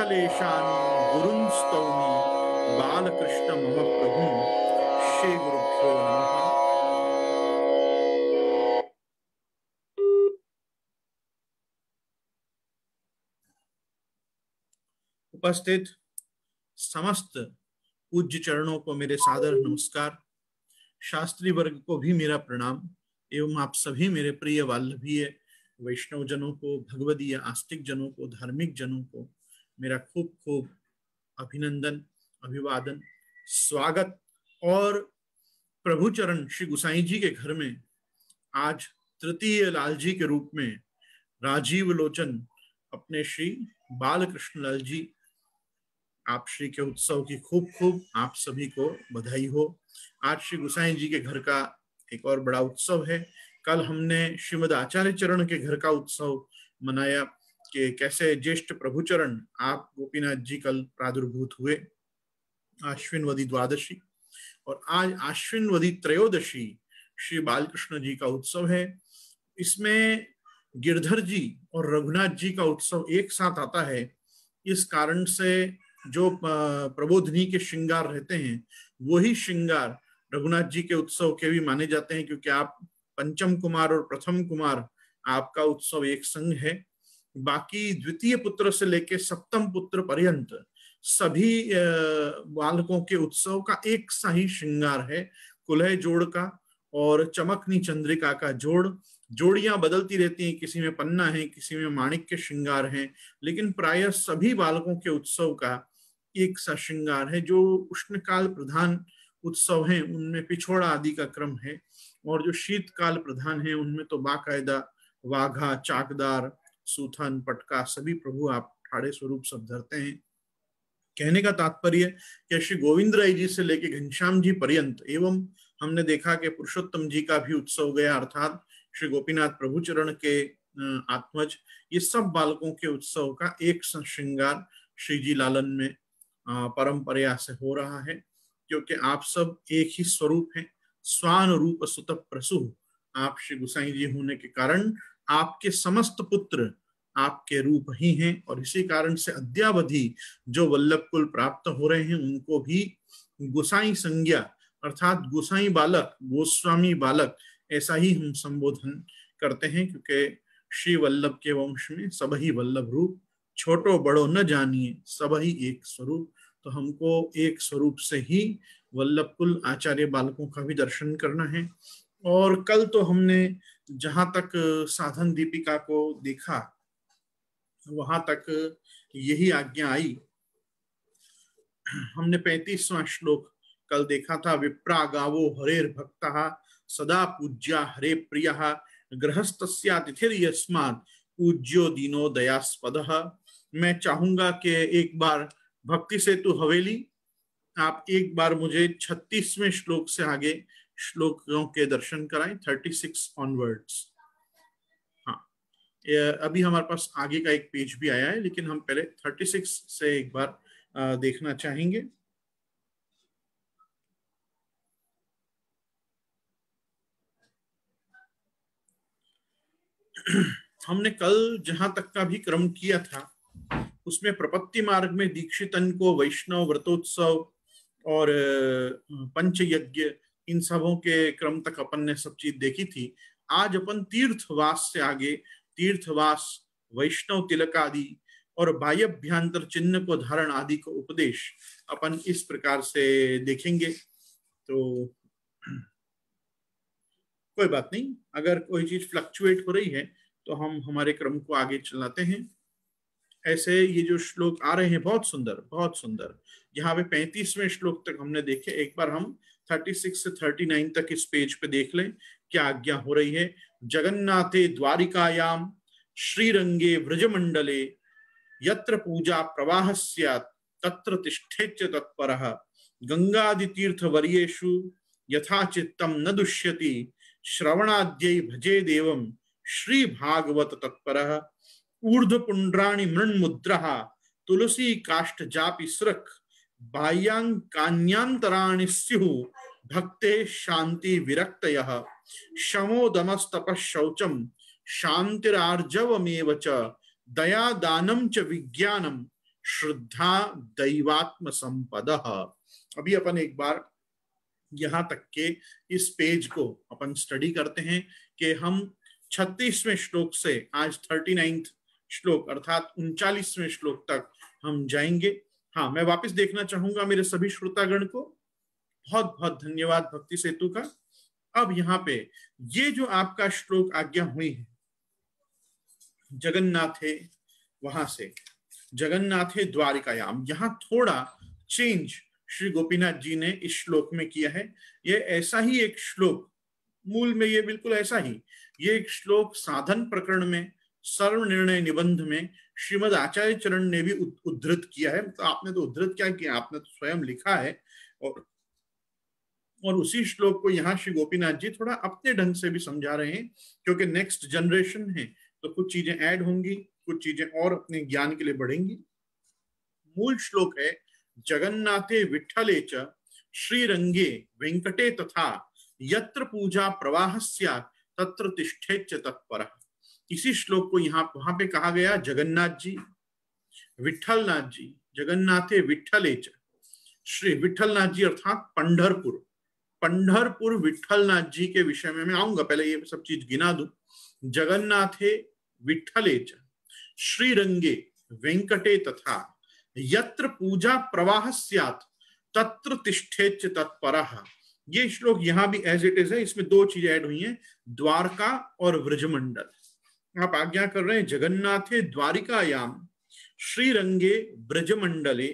बालकृष्ण मम उपस्थित समस्त पूज्य चरणों को मेरे सादर नमस्कार शास्त्री वर्ग को भी मेरा प्रणाम एवं आप सभी मेरे प्रिय वाल्लभीय वैष्णव जनों को भगवदीय आस्तिक जनों को धार्मिक जनों को मेरा खूब खूब अभिनंदन अभिवादन स्वागत और प्रभु चरण श्री गुसाई जी के घर में आज तृतीय लाल जी के रूप में राजीव लोचन अपने श्री बालकृष्ण लाल जी आप श्री के उत्सव की खूब खूब आप सभी को बधाई हो आज श्री गुसाई जी के घर का एक और बड़ा उत्सव है कल हमने श्रीमद आचार्य चरण के घर का उत्सव मनाया कि कैसे ज्येष्ठ प्रभुचरण आप गोपीनाथ जी कल प्रादुर्भूत हुए आश्विन वदी द्वादशी और आज आश्विन वदी त्रयोदशी श्री बालकृष्ण जी का उत्सव है इसमें गिरधर जी और रघुनाथ जी का उत्सव एक साथ आता है इस कारण से जो प्रबोधनी के श्रृंगार रहते हैं वही श्रृंगार रघुनाथ जी के उत्सव के भी माने जाते हैं क्योंकि आप पंचम कुमार और प्रथम कुमार आपका उत्सव एक संग है बाकी द्वितीय पुत्र से लेके सप्तम पुत्र पर्यंत सभी बालकों के उत्सव का एक सा ही श्रृंगार है कुलह जोड़ का और चमकनी चंद्रिका का जोड़ जोड़ियां बदलती रहती हैं किसी में पन्ना है किसी में माणिक के श्रृंगार हैं लेकिन प्राय सभी बालकों के उत्सव का एक सा श्रृंगार है जो उष्णकाल प्रधान उत्सव है उनमें पिछोड़ा आदि का क्रम है और जो शीतकाल प्रधान है उनमें तो बाकायदा वाघा चाकदार सुथन पटका सभी प्रभु आप ठाड़े स्वरूप सब धरते हैं कहने का तात्पर्य कि श्री गोविंद राय जी से लेके घनश्याम जी पर्यंत एवं हमने देखा कि पुरुषोत्तम जी का भी उत्सव गया अर्थात श्री गोपीनाथ प्रभु चरण के आत्मज ये सब बालकों के उत्सव का एक श्रृंगार श्री जी लालन में परंपरा से हो रहा है क्योंकि आप सब एक ही स्वरूप हैं स्वान रूप सुत प्रसु आप श्री गुसाई जी होने के कारण आपके समस्त पुत्र आपके रूप ही हैं और इसी कारण से अद्यावधि जो वल्लभ कुल प्राप्त हो रहे हैं उनको भी गोसाई संज्ञा अर्थात गोसाई बालक गोस्वामी बालक ऐसा ही हम संबोधन करते हैं क्योंकि श्री वल्लभ के वंश में सब ही वल्लभ रूप छोटो बड़ो न जानिए सब ही एक स्वरूप तो हमको एक स्वरूप से ही वल्लभ कुल आचार्य बालकों का भी दर्शन करना है और कल तो हमने जहां तक साधन दीपिका को देखा वहां तक यही आज्ञा आई हमने पैतीसवा श्लोक कल देखा था विप्रा गावो हरेर भक्त सदा पूज्या हरे प्रिय गृहस्थ पूज्यो दीनो दयास्पद मैं चाहूंगा कि एक बार भक्ति सेतु हवेली आप एक बार मुझे छत्तीसवें श्लोक से आगे श्लोकों के दर्शन कराएं सिक्स ऑनवर्ड्स हाँ अभी हमारे पास आगे का एक पेज भी आया है लेकिन हम पहले 36 से एक बार देखना चाहेंगे हमने कल जहां तक का भी क्रम किया था उसमें प्रपत्ति मार्ग में दीक्षितन को वैष्णव व्रतोत्सव और पंच यज्ञ इन सबों के क्रम तक अपन ने सब चीज देखी थी आज अपन तीर्थवास से आगे तीर्थवास वैष्णव तिलक आदि और बाह्यभ्यंतर चिन्ह को धारण आदि को उपदेश अपन इस प्रकार से देखेंगे तो कोई बात नहीं अगर कोई चीज फ्लक्चुएट हो रही है तो हम हमारे क्रम को आगे चलाते हैं ऐसे ये जो श्लोक आ रहे हैं बहुत सुंदर बहुत सुंदर यहाँ पे पैंतीसवें श्लोक तक हमने देखे एक बार हम 36 से 39 तक इस पेज पे देख लें क्या आज्ञा हो रही है जगन्नाथे द्वारिकायाम श्रीरंगे व्रजमंडले यत्र पूजा प्रवाह सैत् तत्र तिष्ठेच तत्पर गंगादितीर्थवर्यु यथा चित्तम न दुष्यति श्रवणाद्य भजे देवं श्री भागवत तत्पर मृण मुद्रा तुलसी काष्ट जापी सुरख बाह्यांकान्यांतराणि स्यु भक्ते शांति विरक्त शमो दमस्तपशौचम शांतिरार्जवमेव च दया दानम च विज्ञानम श्रद्धा दैवात्म संपद अभी अपन एक बार यहाँ तक के इस पेज को अपन स्टडी करते हैं कि हम छत्तीसवें श्लोक से आज थर्टी नाइन्थ श्लोक अर्थात उनचालीसवें श्लोक तक हम जाएंगे हाँ मैं वापस देखना चाहूंगा मेरे सभी श्रोतागण को बहुत बहुत धन्यवाद भक्ति सेतु का अब यहाँ पे ये जो आपका श्लोक आज्ञा हुई है जगन्नाथ है वहां से जगन्नाथ जगन्नाथे द्वारिकायाम यहाँ थोड़ा चेंज श्री गोपीनाथ जी ने इस श्लोक में किया है ये ऐसा ही एक श्लोक मूल में ये बिल्कुल ऐसा ही ये एक श्लोक साधन प्रकरण में सर्व निर्णय निबंध में श्रीमद आचार्य चरण ने भी उद्धृत किया है तो आपने तो उद्धृत क्या किया आपने तो स्वयं लिखा है और और उसी श्लोक को यहाँ श्री गोपीनाथ जी थोड़ा अपने ढंग से भी समझा रहे हैं क्योंकि नेक्स्ट जनरेशन है तो कुछ चीजें ऐड होंगी कुछ चीजें और अपने ज्ञान के लिए बढ़ेंगी मूल श्लोक है जगन्नाथे विठले च श्रीरंगे वेंकटे तथा यत्र पूजा प्रवाह तत्र तिष्ठे तत्पर इसी श्लोक को यहाँ वहां पे कहा गया जगन्नाथ जी विठलनाथ जी जगन्नाथे विठलेच श्री विठलनाथ जी अर्थात पंडरपुर पंडरपुर विठलनाथ जी के विषय में मैं आऊंगा पहले ये सब चीज गिना दू जगन्नाथे विठलेच श्री रंगे वेंकटे तथा यत्र पूजा प्रवाह सियात तत्र तिष्ठेच तत्पर ये श्लोक यहाँ भी एज इट इज है इसमें दो चीजें ऐड हुई हैं द्वारका और ब्रजमंडल आप आज्ञा कर रहे हैं जगन्नाथे द्वारिकायाम श्रीरंगे ब्रजमंडले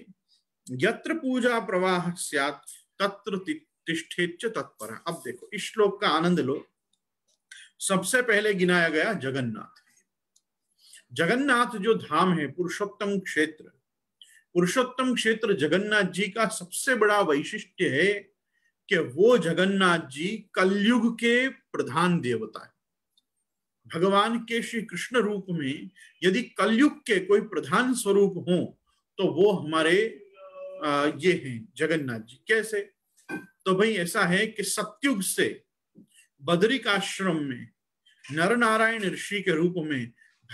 यत्र पूजा प्रवाह सैत तत्र तिष्ठेच तत्पर अब देखो इस श्लोक का आनंद लो सबसे पहले गिनाया गया जगन्नाथ जगन्नाथ जो धाम है पुरुषोत्तम क्षेत्र पुरुषोत्तम क्षेत्र जगन्नाथ जी का सबसे बड़ा वैशिष्ट्य है कि वो जगन्नाथ जी कलयुग के प्रधान देवता है भगवान के श्री कृष्ण रूप में यदि कलयुग के कोई प्रधान स्वरूप हो तो वो हमारे ये हैं जगन्नाथ जी कैसे तो भाई ऐसा है कि सत्युग से बद्रिक आश्रम में नर नारायण ऋषि के रूप में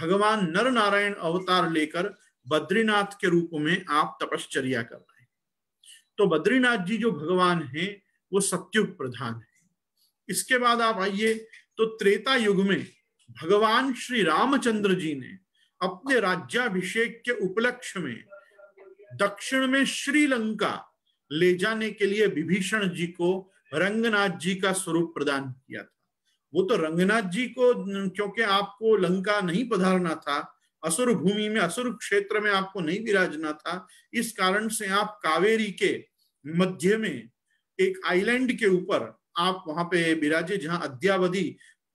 भगवान नर नारायण अवतार लेकर बद्रीनाथ के रूप में आप तपश्चर्या कर रहे हैं तो बद्रीनाथ जी जो भगवान है वो सत्युग प्रधान है इसके बाद आप आइए तो त्रेता युग में भगवान श्री रामचंद्र जी ने अपने राज्याभिषेक के उपलक्ष्य में दक्षिण में श्रीलंका ले जाने के लिए विभीषण जी को रंगनाथ जी का स्वरूप प्रदान किया था वो तो रंगनाथ जी को क्योंकि आपको लंका नहीं पधारना था असुर भूमि में असुर क्षेत्र में आपको नहीं विराजना था इस कारण से आप कावेरी के मध्य में एक आइलैंड के ऊपर आप वहां पे विराजे जहां अद्यावधि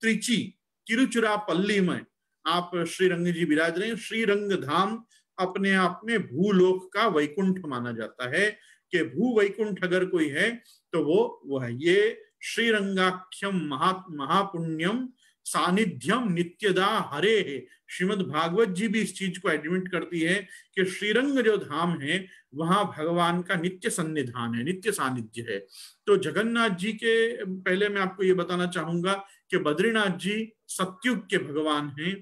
त्रिची तिरुचिरापल्ली में आप श्री रंग जी विराज रहे श्री रंग धाम अपने आप में भूलोक का वैकुंठ माना जाता है कि भू वैकुंठ अगर कोई है तो वो वो है ये श्रीरंगाख्यम महा महापुण्यम सानिध्यम नित्यदा हरे है श्रीमद भागवत जी भी इस चीज को एडमिट करती है कि श्रीरंग जो धाम है वहां भगवान का नित्य सन्निधान है नित्य सानिध्य है तो जगन्नाथ जी के पहले मैं आपको ये बताना चाहूंगा कि बद्रीनाथ जी सत्युग के भगवान हैं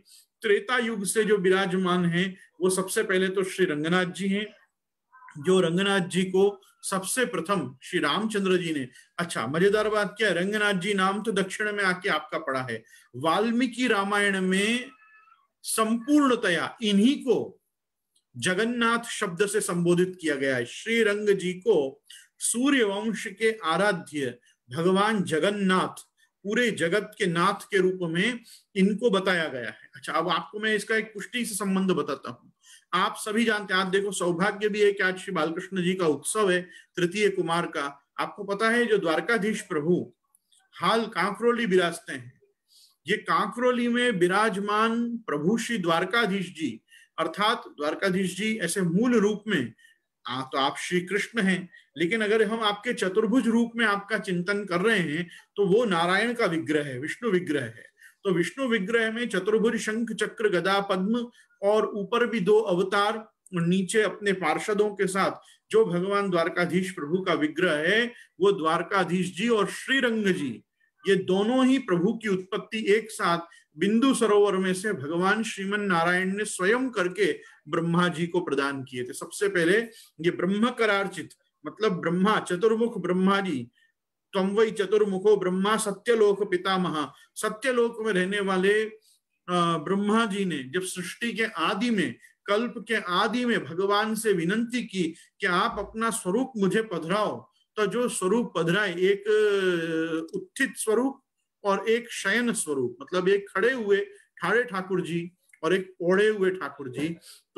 त्रेता युग से जो विराजमान हैं वो सबसे पहले तो श्री रंगनाथ जी हैं जो रंगनाथ जी को सबसे प्रथम श्री रामचंद्र जी ने अच्छा मजेदार बात क्या है रंगनाथ जी नाम तो दक्षिण में आके आपका पड़ा है वाल्मीकि रामायण में संपूर्णतया इन्हीं को जगन्नाथ शब्द से संबोधित किया गया है श्री रंग जी को सूर्य वंश के आराध्य भगवान जगन्नाथ पूरे जगत के नाथ के रूप में इनको बताया गया है अच्छा अब आपको मैं इसका एक पुष्टि से संबंध बताता हूँ आप सभी जानते हैं आप देखो सौभाग्य भी है कि आज श्री बालकृष्ण जी का उत्सव है तृतीय कुमार का आपको पता है जो द्वारकाधीश प्रभु हाल कांकरोली विराजते हैं ये कांकरोली में विराजमान प्रभु श्री द्वारकाधीश जी अर्थात द्वारकाधीश जी ऐसे मूल रूप में आ, तो आप श्री कृष्ण हैं लेकिन अगर हम आपके चतुर्भुज रूप में आपका चिंतन कर रहे हैं तो वो नारायण का विग्रह है विष्णु विग्रह है तो विष्णु विग्रह में चतुर्भुज शंख चक्र गदा पद्म और ऊपर भी दो अवतार और नीचे अपने पार्षदों के साथ जो भगवान द्वारकाधीश प्रभु का विग्रह है वो द्वारकाधीश जी और श्रीरंग जी ये दोनों ही प्रभु की उत्पत्ति एक साथ बिंदु सरोवर में से भगवान श्रीमन नारायण ने स्वयं करके ब्रह्मा जी को प्रदान किए थे सबसे पहले ये ब्रह्म करार्चित मतलब ब्रह्मा चतुर्मुख ब्रह्मा जी तम वही चतुर्मुखो ब्रह्मा सत्यलोक पितामह सत्यलोक में रहने वाले ब्रह्मा जी ने जब सृष्टि के आदि में कल्प के आदि में भगवान से विनंती की कि आप अपना स्वरूप मुझे पधराओ तो जो स्वरूप पधराए एक उत्थित स्वरूप और एक शयन स्वरूप मतलब एक खड़े हुए ठाड़े ठाकुर जी और एक ओढ़े हुए ठाकुर जी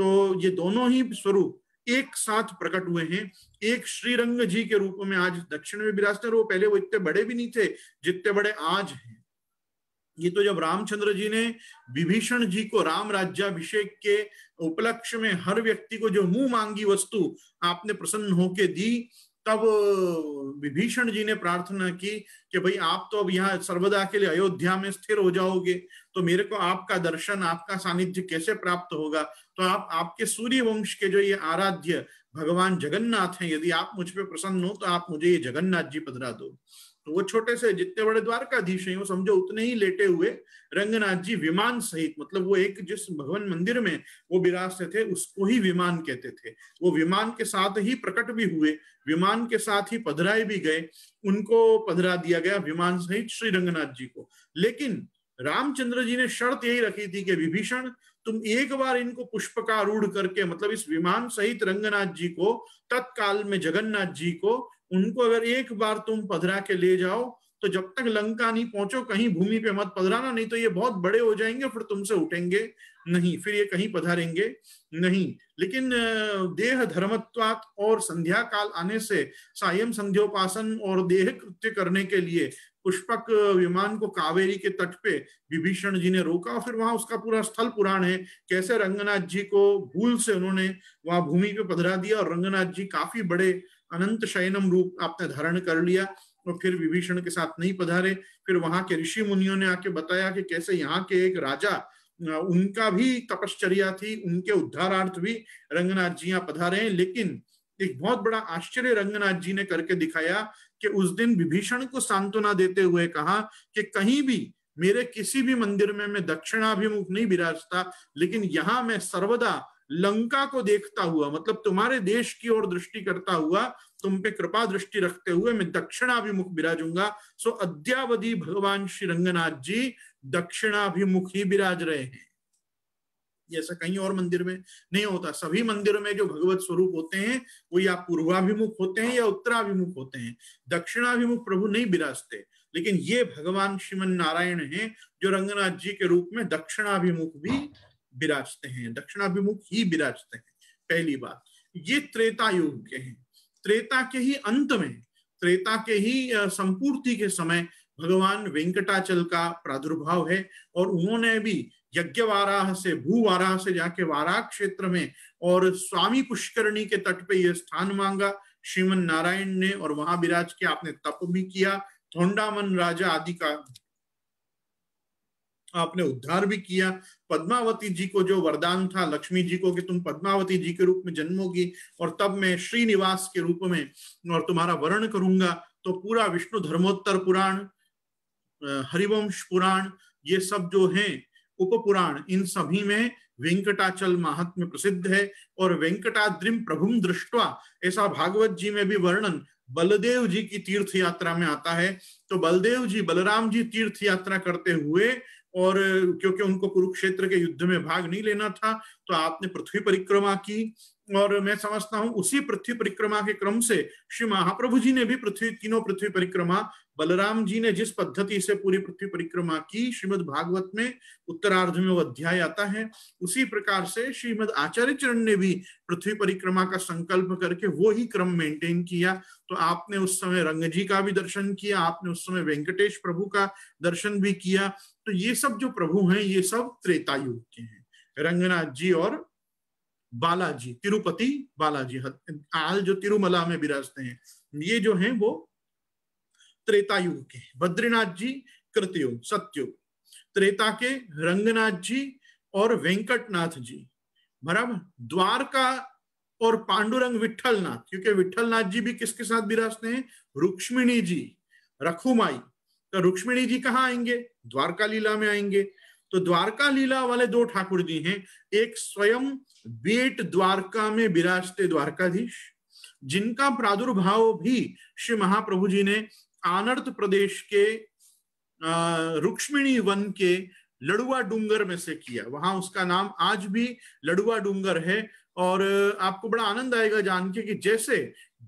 तो ये दोनों ही स्वरूप एक साथ प्रकट हुए हैं एक श्रीरंग जी के रूप में आज दक्षिण में विराजते हैं वो पहले वो इतने बड़े भी नहीं थे जितने बड़े आज हैं ये तो जब रामचंद्र जी ने विभीषण जी को राम राज्याभिषेक के उपलक्ष में हर व्यक्ति को जो मुंह मांगी वस्तु आपने प्रसन्न होके दी तब विभीषण जी ने प्रार्थना की कि भाई आप तो अब यहाँ सर्वदा के लिए अयोध्या में स्थिर हो जाओगे तो मेरे को आपका दर्शन आपका सानिध्य कैसे प्राप्त होगा तो आप आपके सूर्य वंश के जो ये आराध्य भगवान जगन्नाथ हैं यदि आप मुझ पर प्रसन्न हो तो आप मुझे ये जगन्नाथ जी पधरा दो तो वो छोटे से जितने बड़े द्वारकाधीश हैं वो समझो उतने ही लेटे हुए रंगनाथ जी विमान सहित मतलब वो एक जिस भवन मंदिर में वो विराजते थे उसको ही विमान कहते थे वो विमान के साथ ही प्रकट भी हुए विमान के साथ ही पधराए भी गए उनको पधरा दिया गया विमान सहित श्री रंगनाथ जी को लेकिन रामचंद्र जी ने शर्त यही रखी थी कि विभीषण तुम एक बार इनको पुष्प का रूढ़ करके मतलब इस विमान सहित रंगनाथ जी को तत्काल में जगन्नाथ जी को उनको अगर एक बार तुम पधरा के ले जाओ तो जब तक लंका नहीं पहुंचो कहीं भूमि पे मत पधराना नहीं तो ये बहुत बड़े हो जाएंगे फिर तुमसे उठेंगे नहीं फिर ये कहीं पधारेंगे नहीं लेकिन देह धर्मत्वात और संध्या काल आने से सायम संध्योपासन और देह कृत्य करने के लिए पुष्पक विमान को कावेरी के तट पे विभीषण जी ने रोका और फिर वहां उसका पूरा स्थल पुराण है कैसे रंगनाथ जी को भूल से उन्होंने वहां भूमि पे पधरा दिया और रंगनाथ जी काफी बड़े अनंत शयनम रूप आपने धारण कर लिया और फिर विभीषण के साथ नहीं पधारे फिर वहां के ऋषि मुनियों ने आके बताया कि कैसे यहाँ के एक राजा उनका भी तपश्चर्या थी उनके उद्धारार्थ भी रंगनाथ जी यहाँ पधारे हैं लेकिन एक बहुत बड़ा आश्चर्य रंगनाथ जी ने करके दिखाया कि उस दिन विभीषण को सांत्वना देते हुए कहा कि कहीं भी मेरे किसी भी मंदिर में मैं दक्षिणाभिमुख नहीं विराजता लेकिन यहाँ मैं सर्वदा लंका को देखता हुआ मतलब तुम्हारे देश की ओर दृष्टि करता हुआ तुम पे कृपा दृष्टि रखते हुए मैं दक्षिणाभिमुख बिराजूंगा सो अद्यावधि भगवान श्री रंगनाथ जी दक्षिणाभिमुख ही बिराज रहे हैं जैसा कहीं और मंदिर में नहीं होता सभी मंदिरों में जो भगवत स्वरूप होते हैं वो या पूर्वाभिमुख होते हैं या उत्तराभिमुख होते हैं दक्षिणाभिमुख प्रभु नहीं बिराजते लेकिन ये भगवान श्रीमन नारायण हैं जो रंगनाथ जी के रूप में दक्षिणाभिमुख भी विराजते हैं दक्षिणाभिमुख ही विराजते हैं पहली बात ये त्रेता युग के हैं त्रेता के ही अंत में त्रेता के ही संपूर्ति के समय भगवान वेंकटाचल का प्रादुर्भाव है और उन्होंने भी यज्ञ वाराह से भू वाराह से जाके वाराह क्षेत्र में और स्वामी पुष्करणी के तट पे यह स्थान मांगा श्रीमन नारायण ने और वहां विराज के आपने तप भी किया थोंडामन राजा आदि का आपने उद्धार भी किया पद्मावती जी को जो वरदान था लक्ष्मी जी को कि तुम पद्मावती जी के रूप में जन्मोगी और तब मैं श्रीनिवास के रूप में और तुम्हारा वर्ण करूंगा तो पूरा विष्णु धर्मोत्तर पुराण हरिवंश पुराण ये सब जो है उपपुराण इन सभी में वेंकटाचल महात्म्य प्रसिद्ध है और वेंकटाद्रिम प्रभु दृष्टवा ऐसा भागवत जी में भी वर्णन बलदेव जी की तीर्थ यात्रा में आता है तो बलदेव जी बलराम जी तीर्थ यात्रा करते हुए और क्योंकि उनको कुरुक्षेत्र के युद्ध में भाग नहीं लेना था तो आपने पृथ्वी परिक्रमा की और मैं समझता हूं उसी पृथ्वी परिक्रमा के क्रम से श्री महाप्रभु जी ने भी पृथ्वी तीनों पृथ्वी परिक्रमा बलराम जी ने जिस पद्धति से पूरी पृथ्वी परिक्रमा की श्रीमद भागवत में उत्तरार्ध में वो अध्याय आता है उसी प्रकार से श्रीमद आचार्य चरण ने भी पृथ्वी परिक्रमा का संकल्प करके वो ही क्रम मेंटेन किया तो आपने उस समय रंग जी का भी दर्शन किया आपने उस समय वेंकटेश प्रभु का दर्शन भी किया तो ये सब जो प्रभु हैं ये सब त्रेतायुग के हैं रंगनाथ जी और बालाजी तिरुपति बालाजी आल जो तिरुमला में विराजते हैं ये जो हैं वो त्रेता युग के बद्रीनाथ जी कृतयुग सत्युग त्रेता के रंगनाथ जी और वेंकटनाथ जी बराबर द्वारका और पांडुरंग विठलनाथ क्योंकि विठलनाथ जी भी किसके साथ विराजते हैं रुक्मिणी जी रखुमाई तो रुक्मिणी जी कहाँ आएंगे द्वारका लीला में आएंगे तो द्वारका लीला वाले दो ठाकुर जी हैं एक स्वयं बेट द्वारका में विराजते द्वारकाधीश जिनका प्रादुर्भाव भी श्री महाप्रभु जी ने आनर्त प्रदेश के रुक्ष्मिणी वन के लड़ुआ डूंगर में से किया वहां उसका नाम आज भी लड़ुआ डूंगर है और आपको बड़ा आनंद आएगा जान के कि जैसे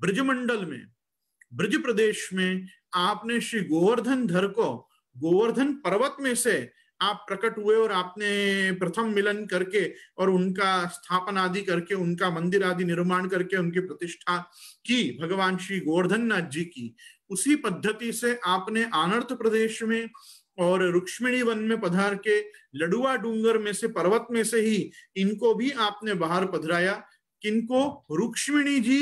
ब्रजमंडल में ब्रज प्रदेश में आपने श्री गोवर्धन धर को गोवर्धन पर्वत में से आप प्रकट हुए और आपने प्रथम मिलन करके और उनका स्थापना आदि करके उनका मंदिर आदि निर्माण करके उनकी प्रतिष्ठा की भगवान श्री गोवर्धन नाथ जी की उसी पद्धति से आपने आनर्थ प्रदेश में और रुक्मिणी वन में पधार के लडुआ डूंगर में से पर्वत में से ही इनको भी आपने बाहर पधराया किनको रुक्मिणी जी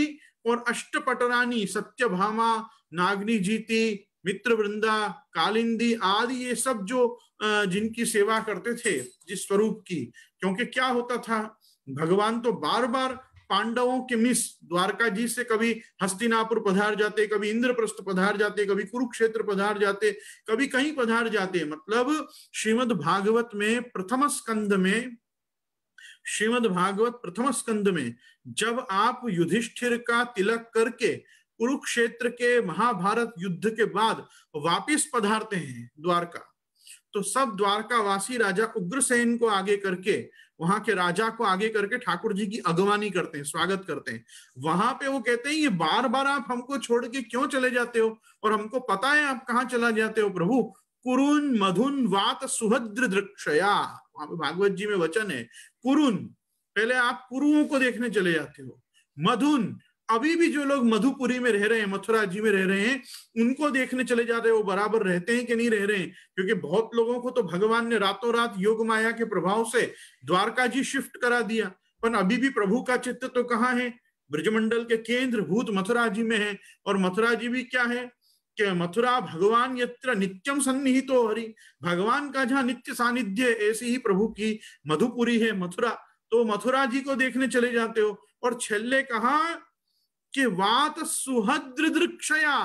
और अष्टपटरानी सत्यभामा नागनी जीति मित्र वृंदा कालिंदी आदि ये सब जो जिनकी सेवा करते थे जिस स्वरूप की क्योंकि क्या होता था भगवान तो बार बार पांडवों के मिस द्वारका जी से कभी हस्तिनापुर पधार जाते कभी इंद्रप्रस्थ पधार जाते कभी कुरुक्षेत्र पधार जाते कभी कहीं पधार जाते मतलब श्रीमद भागवत में प्रथम स्कंध में श्रीमद भागवत प्रथम स्कंध में जब आप युधिष्ठिर का तिलक करके कुरुक्षेत्र के महाभारत युद्ध के बाद वापिस पधारते हैं द्वारका तो सब द्वारकावासी राजा उग्रसेन को आगे करके वहां के राजा को आगे करके ठाकुर जी की अगवानी करते हैं स्वागत करते हैं वहां पे वो कहते हैं ये बार बार आप हमको छोड़ के क्यों चले जाते हो और हमको पता है आप कहाँ चला जाते हो प्रभु कुरुन मधुन वात सुहद्र दृक्षया वहां पे भागवत जी में वचन है कुरुन पहले आप कुरुओं को देखने चले जाते हो मधुन अभी भी जो लोग मधुपुरी में रह रहे हैं मथुरा जी में रह रहे हैं उनको देखने चले जाते हैं वो बराबर रहते हैं कि नहीं रह रहे हैं क्योंकि बहुत लोगों को तो भगवान ने रातों रात योग माया के प्रभाव से द्वारका जी शिफ्ट करा दिया पर अभी भी प्रभु का चित्त तो कहाँ है ब्रजमंडल के केंद्र भूत मथुरा जी में है और मथुरा जी भी क्या है कि मथुरा भगवान यत्र नित्यम सन्निहित तो हरि भगवान का जहाँ नित्य सानिध्य ऐसी ही प्रभु की मधुपुरी है मथुरा तो मथुरा जी को देखने चले जाते हो और छल्ले कहा कि वात सुहद्रदृक्षया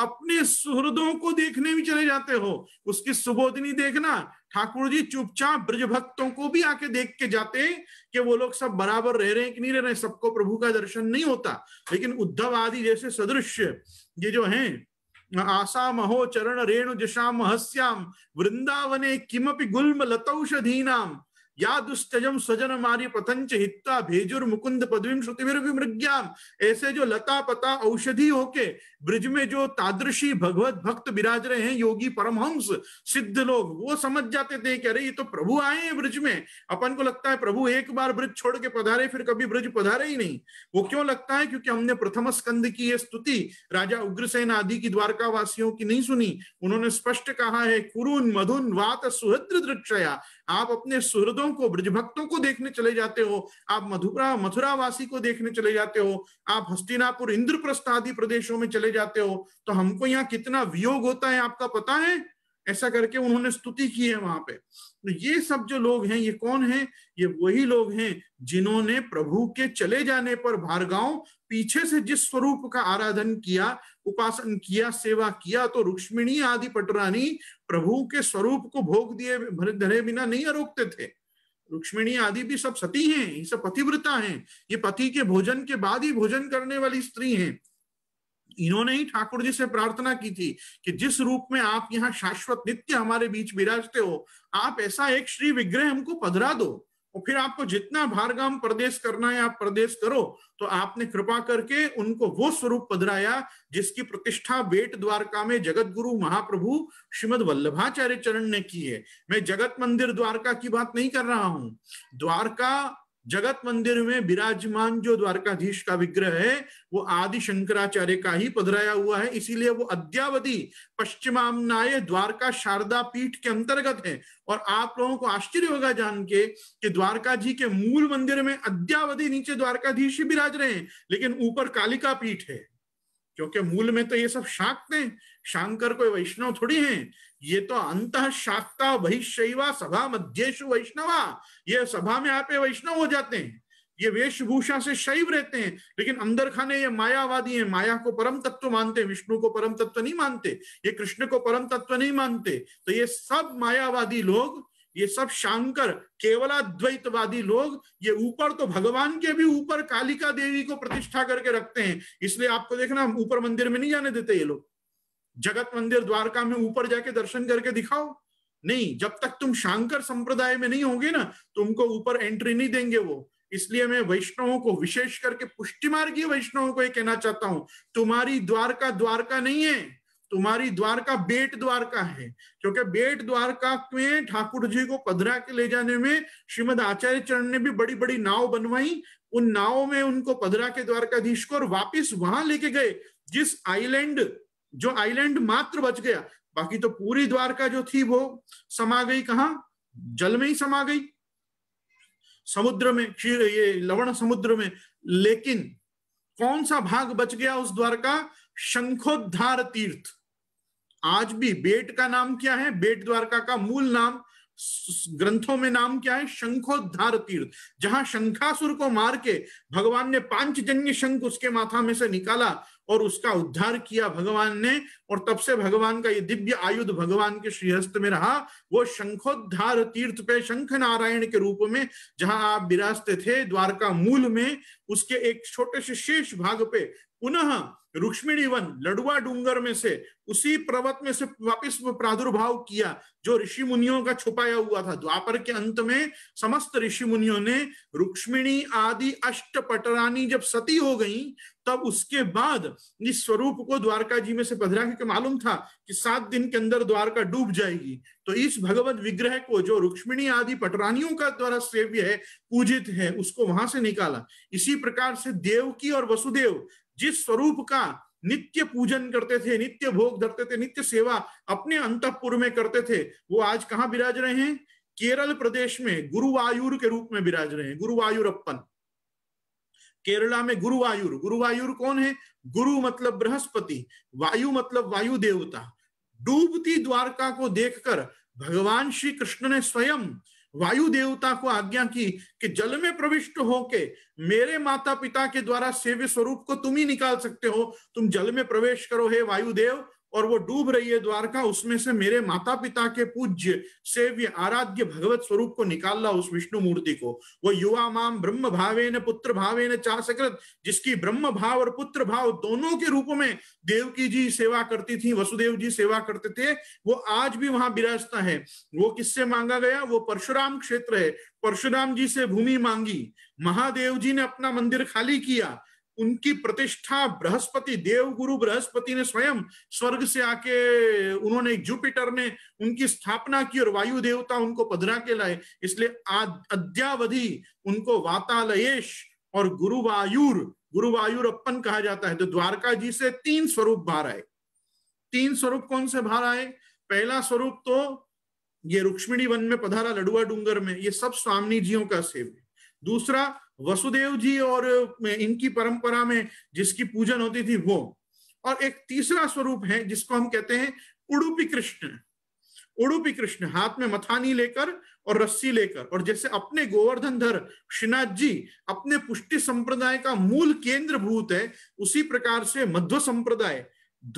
अपने सुहृदों को देखने भी चले जाते हो उसकी सुबोधनी देखना ठाकुर जी चुपचाप ब्रज भक्तों को भी आके देख के जाते हैं कि वो लोग सब बराबर रह रहे हैं कि नहीं रह रहे सबको प्रभु का दर्शन नहीं होता लेकिन उद्धव आदि जैसे सदृश ये जो हैं आशा महो चरण रेणु जशा महस्याम वृंदावने किमपि गुल्म लतौषधीनाम या दुष्टजम स्वजन मारी पतंच हित्ता भेजुर मुकुंद पदवीम श्रुतिमृज्ञाम ऐसे जो लता पता औषधि होके ब्रिज में जो तादृशी भगवत भक्त बिराज रहे हैं योगी परमहंस सिद्ध लोग वो समझ जाते थे कि अरे ये तो प्रभु आए हैं ब्रिज में अपन को लगता है प्रभु एक बार ब्रिज छोड़ के पधारे फिर कभी ब्रिज पधारे ही नहीं वो क्यों लगता है क्योंकि हमने प्रथम स्कंद की ये स्तुति राजा उग्रसेन आदि की द्वारका वासियों की नहीं सुनी उन्होंने स्पष्ट कहा है कुरुन मधुन वात सुहद्र दृक्षया आप अपने सुहृदों को ब्रजभक्तों को देखने चले जाते हो आप मधुपुरा मथुरावासी को देखने चले जाते हो आप हस्तिनापुर इंद्रप्रस्थ आदि प्रदेशों में चले जाते हो तो हमको यहाँ कितना वियोग होता है आपका पता है ऐसा करके उन्होंने स्तुति की है वहां पे तो ये सब जो लोग हैं ये कौन हैं ये वही लोग हैं जिन्होंने प्रभु के चले जाने पर भार्गव पीछे से जिस स्वरूप का आराधन किया उपासन किया सेवा किया तो रुक्मिणी आदि पटरानी प्रभु के स्वरूप को भोग दिए धरे बिना नहीं आरोपते थे रुक्मिणी आदि भी सब सती हैं ये सब पतिव्रता हैं ये पति के भोजन के बाद ही भोजन करने वाली स्त्री हैं इन्होंने ही ठाकुर जी से प्रार्थना की थी कि जिस रूप में आप यहाँ शाश्वत नित्य हमारे बीच विराजते हो आप ऐसा एक श्री विग्रह हमको पधरा दो और फिर आपको जितना भारगाम प्रदेश करना है आप प्रदेश करो तो आपने कृपा करके उनको वो स्वरूप पधराया जिसकी प्रतिष्ठा बेट द्वारका में जगत गुरु महाप्रभु श्रीमद वल्लभाचार्य चरण ने की है मैं जगत मंदिर द्वारका की बात नहीं कर रहा हूं द्वारका जगत मंदिर में विराजमान जो द्वारकाधीश का विग्रह है वो आदि शंकराचार्य का ही पधराया हुआ है इसीलिए वो अद्यावधि पश्चिमाय द्वारका शारदा पीठ के अंतर्गत है और आप लोगों को आश्चर्य होगा जान के कि द्वारका जी के मूल मंदिर में अद्यावधि नीचे द्वारकाधीश ही विराज रहे हैं लेकिन ऊपर कालिका पीठ है क्योंकि मूल में तो ये सब शाक्त हैं शंकर कोई वैष्णव थोड़ी हैं ये तो अंत शाक्ता बहिश्चवा सभा मध्येशु वैष्णवा ये सभा में आप वैष्णव हो जाते हैं ये वेशभूषा से शैव रहते हैं लेकिन अंदर खाने ये मायावादी हैं माया को परम तत्व मानते विष्णु को परम तत्व नहीं मानते ये कृष्ण को परम तत्व नहीं मानते तो ये सब मायावादी लोग ये सब शांकर केवलाद्वैतवादी लोग ये ऊपर तो भगवान के भी ऊपर कालिका देवी को प्रतिष्ठा करके रखते हैं इसलिए आपको देखना ऊपर मंदिर में नहीं जाने देते ये लोग जगत मंदिर द्वारका में ऊपर जाके दर्शन करके दिखाओ नहीं जब तक तुम शांकर संप्रदाय में नहीं होगे ना तुमको ऊपर एंट्री नहीं देंगे वो इसलिए मैं वैष्णवों को विशेष करके पुष्टि मार्गीय वैष्णवों को ये कहना चाहता हूं तुम्हारी द्वारका द्वारका नहीं है तुम्हारी द्वारका बेट द्वारका है क्योंकि बेट द्वारका में ठाकुर जी को पधरा के ले जाने में श्रीमद आचार्य चरण ने भी बड़ी बड़ी नाव बनवाई उन नावों में उनको पधरा के द्वारकाधीश को और वापिस वहां लेके गए जिस आइलैंड जो आइलैंड मात्र बच गया बाकी तो पूरी द्वारका जो थी वो समा गई कहा जल में ही समा गई समुद्र में क्षीर ये लवण समुद्र में लेकिन कौन सा भाग बच गया उस द्वारका शंखोद्धार तीर्थ आज भी बेट का नाम क्या है बेट द्वारका का मूल नाम ग्रंथों में नाम क्या है शंखोद्धार तीर्थ जहां शंखासुर को मार के भगवान ने पांच जन्य शंख उसके माथा में से निकाला और उसका उद्धार किया भगवान ने और तब से भगवान का ये दिव्य आयुध भगवान के श्रीहस्त में रहा वो शंखोद्धार तीर्थ पे शंख नारायण के रूप में जहां आप विराजते थे द्वारका मूल में उसके एक छोटे से शेष भाग पे पुनः रुक्ष्मिणी वन लडुआ डूंगर में से उसी पर्वत में से वापस प्रादुर्भाव किया जो ऋषि मुनियों का छुपाया हुआ था द्वापर के अंत में समस्त ऋषि मुनियों ने रुक्मिणी आदि अष्ट पटरानी जब सती हो गई तब उसके बाद इस स्वरूप को द्वारका जी में से पधरा क्योंकि मालूम था कि सात दिन के अंदर द्वारका डूब जाएगी तो इस भगवत विग्रह को जो रुक्मिणी आदि पटरानियों का द्वारा सेव्य है पूजित है उसको वहां से निकाला इसी प्रकार से देव की और वसुदेव जिस स्वरूप का नित्य पूजन करते थे नित्य भोग धरते थे नित्य सेवा अपने अंतपुर में करते थे वो आज कहाँ विराज रहे हैं केरल प्रदेश में गुरुवायुर के रूप में विराज रहे हैं गुरुवायूरप्पन केरला में गुरुवायुर गुरुवायुर कौन है गुरु मतलब बृहस्पति वायु मतलब वायु देवता डूबती द्वारका को देखकर भगवान श्री कृष्ण ने स्वयं वायु देवता को आज्ञा की कि जल में प्रविष्ट होके मेरे माता पिता के द्वारा सेव्य स्वरूप को तुम ही निकाल सकते हो तुम जल में प्रवेश करो हे वायुदेव और वो डूब रही है द्वारका उसमें से मेरे माता पिता के पूज्य सेव्य आराध्य भगवत स्वरूप को निकालना उस विष्णु मूर्ति को वो युवा माम ब्रह्म भावे न पुत्र भावे न सकृत जिसकी ब्रह्म भाव और पुत्र भाव दोनों के रूप में देवकी जी सेवा करती थी वसुदेव जी सेवा करते थे वो आज भी वहां विराजता है वो किससे मांगा गया वो परशुराम क्षेत्र है परशुराम जी से भूमि मांगी महादेव जी ने अपना मंदिर खाली किया उनकी प्रतिष्ठा बृहस्पति देव गुरु बृहस्पति ने स्वयं स्वर्ग से आके उन्होंने जुपिटर ने उनकी स्थापना की और वायु देवता उनको पधरा के लाए इसलिए अद्यावधि उनको वातालयेश और गुरुवायुर गुरुवायुर अपन कहा जाता है तो द्वारका जी से तीन स्वरूप बाहर आए तीन स्वरूप कौन से बाहर आए पहला स्वरूप तो ये रुक्ष्मिणी वन में पधारा लडुआ डूंगर में ये सब स्वामी जियों का सेव है दूसरा वसुदेव जी और इनकी परंपरा में जिसकी पूजन होती थी वो और एक तीसरा स्वरूप है जिसको हम कहते हैं उड़ुपी कृष्ण उड़ुपी कृष्ण हाथ में मथानी लेकर और रस्सी लेकर और जैसे अपने गोवर्धन धर श्रीनाथ जी अपने पुष्टि संप्रदाय का मूल केंद्र भूत है उसी प्रकार से मध्व संप्रदाय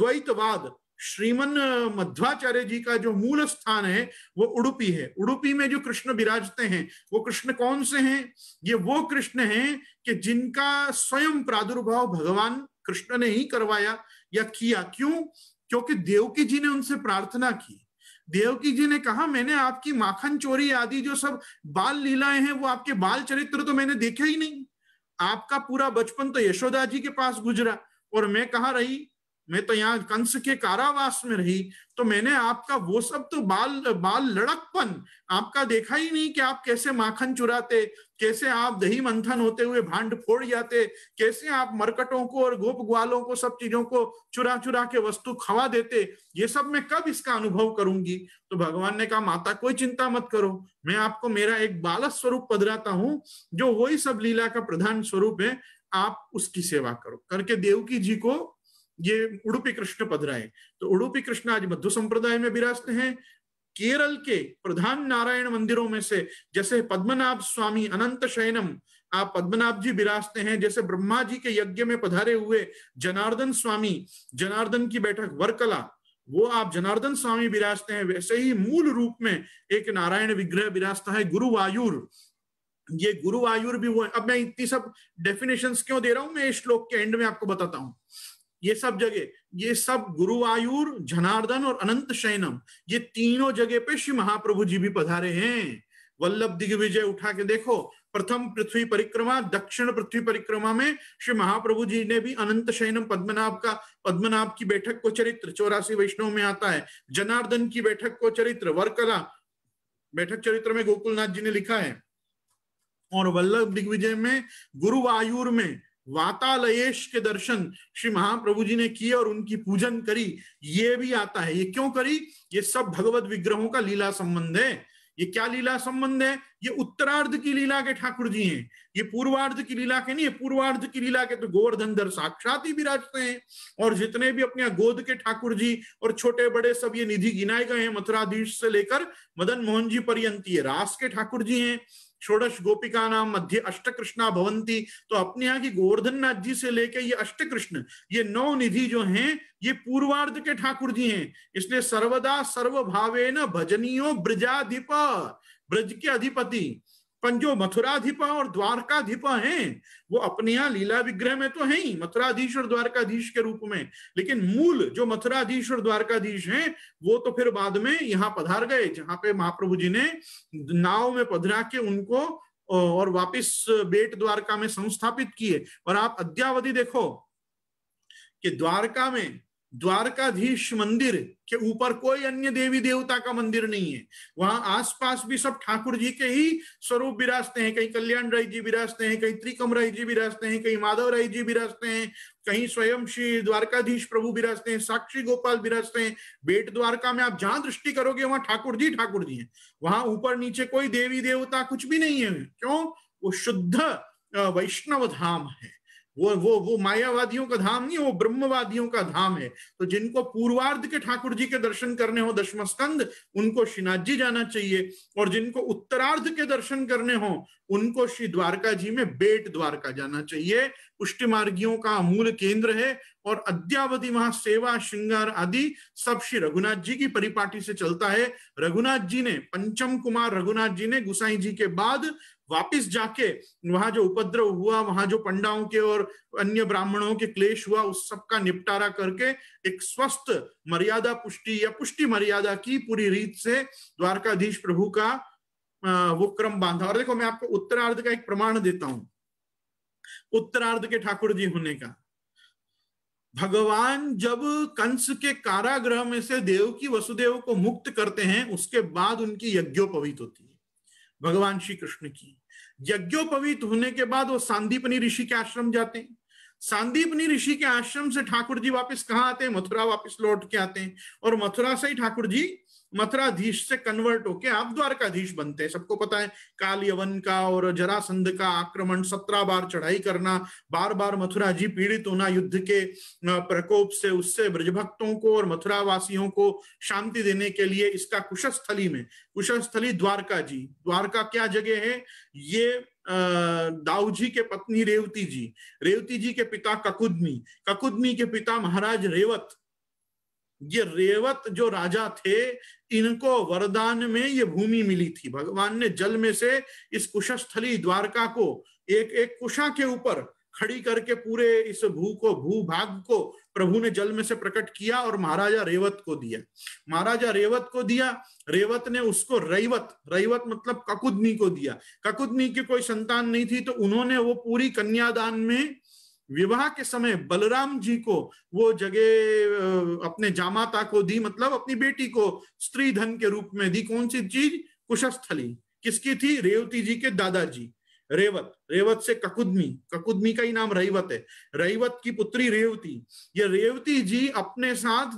द्वैतवाद श्रीमन मध्वाचार्य जी का जो मूल स्थान है वो उडुपी है उडुपी में जो कृष्ण विराजते हैं वो कृष्ण कौन से हैं ये वो कृष्ण हैं कि जिनका स्वयं प्रादुर्भाव भगवान कृष्ण ने ही करवाया या किया क्यों क्योंकि देवकी जी ने उनसे प्रार्थना की देवकी जी ने कहा मैंने आपकी माखन चोरी आदि जो सब बाल लीलाएं हैं वो आपके बाल चरित्र तो मैंने देखे ही नहीं आपका पूरा बचपन तो यशोदा जी के पास गुजरा और मैं कहा रही मैं तो यहाँ कंस के कारावास में रही तो मैंने आपका वो सब तो बाल बाल लड़कपन आपका देखा ही नहीं कि आप कैसे माखन चुराते कैसे आप दही मंथन होते हुए भांड फोड़ जाते कैसे आप मरकटों को और गोप ग्वालों को सब चीजों को चुरा चुरा के वस्तु खवा देते ये सब मैं कब इसका अनुभव करूंगी तो भगवान ने कहा माता कोई चिंता मत करो मैं आपको मेरा एक बालक स्वरूप पधराता हूँ जो वही सब लीला का प्रधान स्वरूप है आप उसकी सेवा करो करके देवकी जी को ये उडुपी कृष्ण पधराए तो उडुपी कृष्ण आज मध्य संप्रदाय में विराजते हैं केरल के प्रधान नारायण मंदिरों में से जैसे पद्मनाभ स्वामी अनंत शयनम आप पद्मनाभ जी विराजते हैं जैसे ब्रह्मा जी के यज्ञ में पधारे हुए जनार्दन स्वामी जनार्दन की बैठक वरकला वो आप जनार्दन स्वामी विराजते हैं वैसे ही मूल रूप में एक नारायण विग्रह विराजता है गुरुवायुर ये गुरुवायुर भी वो है अब मैं इतनी सब डेफिनेशंस क्यों दे रहा हूं मैं इस श्लोक के एंड में आपको बताता हूं ये सब जगह ये सब गुरुवायूर जनार्दन और अनंत शैनम ये तीनों जगह पे श्री महाप्रभु जी भी पधारे हैं वल्लभ दिग्विजय उठा के देखो प्रथम पृथ्वी परिक्रमा दक्षिण पृथ्वी परिक्रमा में श्री महाप्रभु जी ने भी अनंत शैनम पद्मनाभ का पद्मनाभ की बैठक को चरित्र चौरासी वैष्णव में आता है जनार्दन की बैठक को चरित्र वर्कला बैठक चरित्र में गोकुलनाथ जी ने लिखा है और वल्लभ दिग्विजय में गुरुवायूर में वातालयेश के दर्शन श्री महाप्रभु जी ने किए और उनकी पूजन करी ये भी आता है ये क्यों करी ये सब भगवत विग्रहों का लीला संबंध है ये क्या लीला संबंध है ये उत्तरार्ध की लीला के ठाकुर जी हैं ये पूर्वार्ध की लीला के नहीं पूर्वार्ध की लीला के तो दर साक्षात ही विराजते हैं और जितने भी अपने गोद के ठाकुर जी और छोटे बड़े सब ये निधि गिनाए गए हैं मथुराधीश से लेकर मदन मोहन जी पर्यंत ये रास के ठाकुर जी हैं षोडश गोपिका नाम मध्य अष्ट कृष्णा भवंती तो अपने यहाँ की गोवर्धन नाथ जी से लेके ये अष्ट कृष्ण ये नौ निधि जो हैं ये पूर्वार्ध के ठाकुर जी हैं इसलिए सर्वदा सर्वभावे न भजनियो ब्रजाधिप ब्रज के अधिपति पर जो मथुराधिपा और द्वारकाधिपा हैं वो अपने यहाँ लीला विग्रह में तो है ही मथुराधीश और द्वारकाधीश के रूप में लेकिन मूल जो मथुराधीश और द्वारकाधीश हैं वो तो फिर बाद में यहाँ पधार गए जहां पे महाप्रभु जी ने नाव में पधरा के उनको और वापिस बेट द्वारका में संस्थापित किए और आप अद्यावधि देखो कि द्वारका में द्वारकाधीश मंदिर के ऊपर कोई अन्य देवी देवता का मंदिर नहीं है वहां आसपास भी सब ठाकुर जी के ही स्वरूप विराजते हैं कहीं कल्याण राय जी विराजते हैं कहीं त्रिकम राय जी विराजते हैं कहीं माधव राय जी विराजते हैं कहीं स्वयं श्री द्वारकाधीश प्रभु विराजते हैं साक्षी गोपाल विराजते हैं बेट द्वारका में आप जहां दृष्टि करोगे वहां ठाकुर जी ठाकुर जी है वहां ऊपर नीचे कोई देवी देवता कुछ भी नहीं है क्यों वो शुद्ध वैष्णव धाम है वो वो वो मायावादियों का धाम नहीं वो ब्रह्मवादियों का धाम है तो जिनको पूर्वार्ध के ठाकुर जी के दर्शन करने हो दशम स्कंद उनको श्रीनाथ जी जाना चाहिए और जिनको उत्तरार्ध के दर्शन करने हो उनको श्री द्वारका जी में बेट द्वारका जाना चाहिए पुष्टि मार्गियों का मूल केंद्र है और अद्यावधि वहां सेवा श्रृंगार आदि सब श्री रघुनाथ जी की परिपाटी से चलता है रघुनाथ जी ने पंचम कुमार रघुनाथ जी ने गुसाई जी के बाद वापिस जाके वहां जो उपद्रव हुआ वहां जो पंडाओं के और अन्य ब्राह्मणों के क्लेश हुआ उस सब का निपटारा करके एक स्वस्थ मर्यादा पुष्टि या पुष्टि मर्यादा की पूरी रीत से द्वारकाधीश प्रभु का वो क्रम बांधा और देखो मैं आपको उत्तरार्ध का एक प्रमाण देता हूं उत्तरार्ध के ठाकुर जी होने का भगवान जब कंस के कारागृह में से देव की वसुदेव को मुक्त करते हैं उसके बाद उनकी यज्ञोपवीत होती है भगवान श्री कृष्ण की यज्ञोपवीत होने के बाद वो सांदीपनी ऋषि के आश्रम जाते हैं सांदीपनी ऋषि के आश्रम से ठाकुर जी वापस कहाँ आते हैं मथुरा वापस लौट के आते हैं और मथुरा से ही ठाकुर जी मथुराधीश से कन्वर्ट होके आप द्वारकाधीश बनते हैं सबको पता है काल यवन का और जरासंध का आक्रमण सत्रह बार चढ़ाई करना बार बार मथुरा जी पीड़ित होना युद्ध के प्रकोप से उससे ब्रजभक्तों को और मथुरा वासियों को शांति देने के लिए इसका कुशस्थली में कुशस्थली द्वारका जी द्वारका क्या जगह है ये दाऊ जी के पत्नी रेवती जी रेवती जी के पिता ककुदमी ककुदमी के पिता महाराज रेवत ये रेवत जो राजा थे इनको वरदान में ये भूमि मिली थी भगवान ने जल में से इस कुशस्थली द्वारका को एक एक कुशा के ऊपर खड़ी करके पूरे इस भू को भू भाग को प्रभु ने जल में से प्रकट किया और महाराजा रेवत को दिया महाराजा रेवत को दिया रेवत ने उसको रैवत रैवत मतलब ककुदनी को दिया ककुदनी की कोई संतान नहीं थी तो उन्होंने वो पूरी कन्यादान में विवाह के समय बलराम जी को वो जगह अपने जामाता को दी मतलब अपनी बेटी को स्त्री धन के रूप में दी कौन सी चीज कुशस्थली किसकी थी रेवती जी के दादाजी रेवत रेवत से ककुदमी ककुदमी का ही नाम रेवत है रेवत की पुत्री रेवती ये रेवती जी अपने साथ